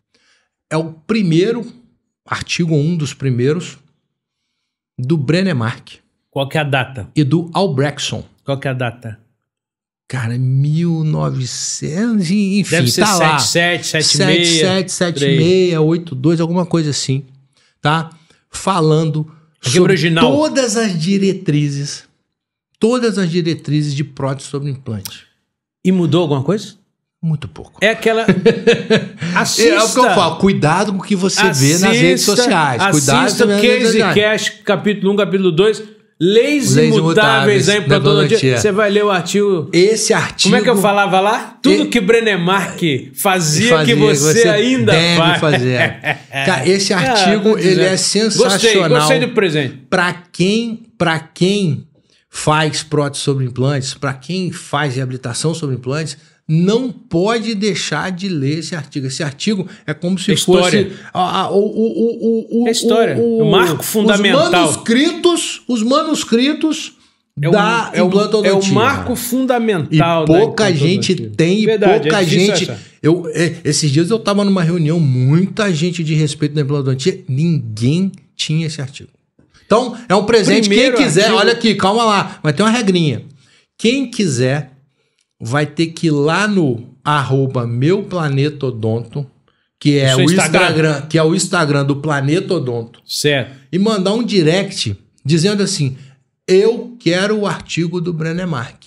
É o primeiro, artigo um dos primeiros, do Brenemark. Qual que é a data? E do Albrechtson. Qual que é a data? Cara, 1900, enfim, Deve tá ser tá 7, lá. 7, 7, 76, 7, 76, 82, alguma coisa assim, tá? Falando Aqui é é sobre original. todas as diretrizes, todas as diretrizes de prótese sobre implante. E mudou alguma coisa? Muito pouco. É aquela. assista, é, é o que eu falo. Cuidado com o que você assista, vê nas redes sociais. Cuidado assista o Case Cash, capítulo 1, capítulo 2 Leis, Leis imutáveis, todo dia. Você vai ler o artigo. Esse artigo. Como é que eu falava lá? Tudo e... que Brenemark fazia, fazia que você, você ainda deve faz. fazer. Cara, esse ah, artigo ele é sensacional. Gostei, gostei do presente. Para quem, para quem faz prótese sobre implantes, para quem faz reabilitação sobre implantes, não pode deixar de ler esse artigo. Esse artigo é como se história. fosse a, a, o, o, o, o, é história, o, o, é o marco fundamental. Os manuscritos, os manuscritos é da é um, é o marco fundamental. E né? pouca gente tem, Verdade, é pouca é gente. Eu, é, esses dias eu estava numa reunião, muita gente de respeito da implantodontia, ninguém tinha esse artigo. Então, é um presente. Primeiro Quem quiser, artigo... olha aqui, calma lá, mas tem uma regrinha. Quem quiser vai ter que ir lá no arroba meu planeta odonto, que é o Instagram. Instagram. que é o Instagram do Planeta Odonto. Certo. E mandar um direct dizendo assim: "Eu quero o artigo do Brenner Mark".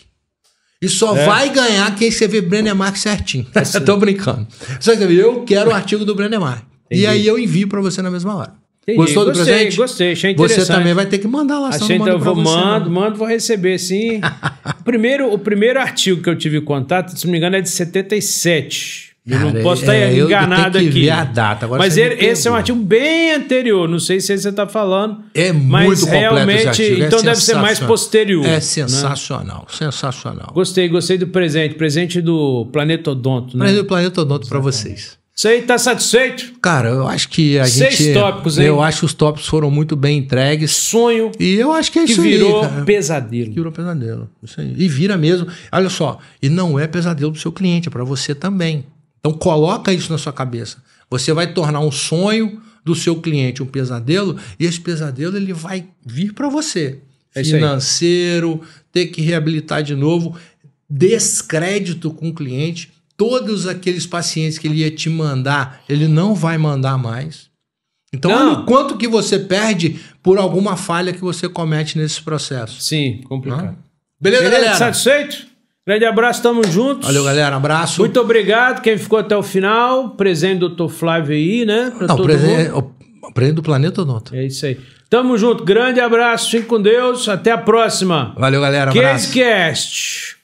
E só é. vai ganhar quem escrever Brenner Mark certinho. Tá Tô brincando. Só escrever, eu quero o artigo do Brenner Mark. Entendi. E aí eu envio para você na mesma hora. Entendi. Gostou gostei, do presente? Gostei, achei interessante. Você também vai ter que mandar lá. Achei, então eu vou, você, mando, não. Né? mando, vou receber sim. primeiro, o primeiro artigo que eu tive contato, se não me engano, é de 77. Cara, eu não posso estar é, enganado eu que aqui. Ver a data. Agora mas ele, esse é um artigo bem anterior. Não sei se você está falando. É muito completo realmente, esse artigo. É então deve ser mais posterior. É né? sensacional, né? sensacional. Gostei, gostei do presente. Presente do Planetodonto, né? Presente do Planetodonto para vocês. Você aí tá satisfeito? Cara, eu acho que a Seis gente. Seis tópicos, hein? Eu acho que os tópicos foram muito bem entregues. Sonho. E eu acho que é que isso virou aí, pesadelo. Que virou pesadelo. Isso aí. E vira mesmo. Olha só, e não é pesadelo pro seu cliente, é para você também. Então coloca isso na sua cabeça. Você vai tornar um sonho do seu cliente um pesadelo e esse pesadelo ele vai vir para você. É Financeiro, ter que reabilitar de novo, descrédito com o cliente todos aqueles pacientes que ele ia te mandar, ele não vai mandar mais. Então, não. olha o quanto que você perde por alguma falha que você comete nesse processo. Sim, complicado. Beleza, Beleza, galera? Satisfeito? Grande abraço, tamo juntos. Valeu, galera. Abraço. Muito obrigado quem ficou até o final. Presente do Dr. Flávio aí, né? Pra Não, presente, do Planeta nota? É isso aí. Tamo junto. Grande abraço. Fique com Deus. Até a próxima. Valeu, galera. Casecast.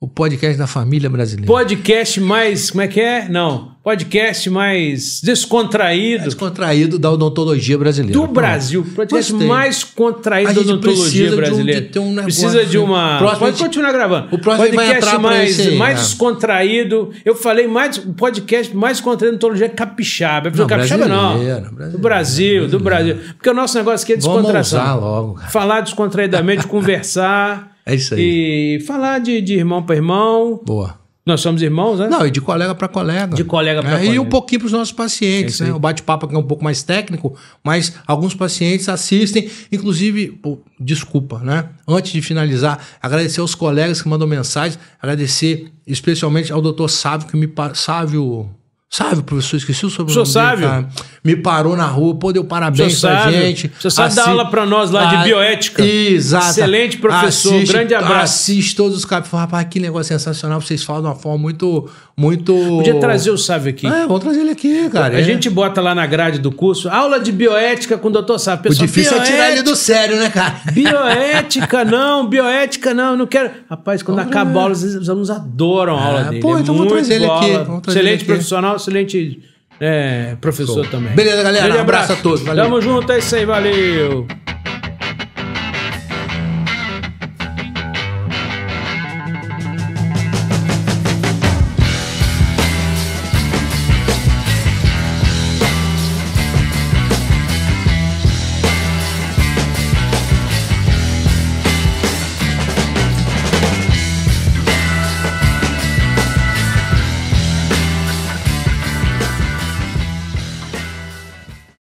O podcast da família brasileira. Podcast mais. Como é que é? Não. Podcast mais descontraído. Descontraído da odontologia brasileira. Do Brasil. Podcast Gostei. mais contraído da odontologia brasileira. De um, de um precisa de uma. Próximo Pode gente... continuar gravando. O próximo podcast mais, aí, mais é. descontraído. Eu falei mais. O podcast mais contraído da odontologia é capixaba. Não, capixaba não. Do Brasil, brasileiro. do Brasil. Porque o nosso negócio aqui é descontração. Vamos usar logo. Falar descontraidamente, conversar. É isso aí. E falar de, de irmão para irmão. Boa. Nós somos irmãos, né? Não, e de colega para colega. De colega para é, colega. E um pouquinho para os nossos pacientes, é né? O bate-papo aqui é um pouco mais técnico, mas alguns pacientes assistem, inclusive, pô, desculpa, né? Antes de finalizar, agradecer aos colegas que mandam mensagem, agradecer especialmente ao doutor Sávio, que me Sávio Sabe, professor, esqueci o sobrenome. O Sávio. Dele, Me parou na rua, pô, deu parabéns pra gente. Você sabe Assi... dar aula pra nós lá de a... bioética. Exato. Excelente professor, assiste, grande abraço. Assiste todos os caras. Rapaz, que negócio sensacional. Vocês falam de uma forma muito. muito... Podia trazer o Sávio aqui. É, vamos trazer ele aqui, cara. A é. gente bota lá na grade do curso aula de bioética com o doutor Sávio. Pessoal, o difícil bioética... é tirar ele do sério, né, cara? Bioética não, bioética não, não quero. Rapaz, quando acaba a aula, os alunos adoram a aula é, dele. Pô, é então é trazer ele aqui. Trazer Excelente ele aqui. profissional excelente é, professor também. Beleza, galera. Um abraço. abraço a todos. Valeu. Tamo junto, é isso aí, valeu.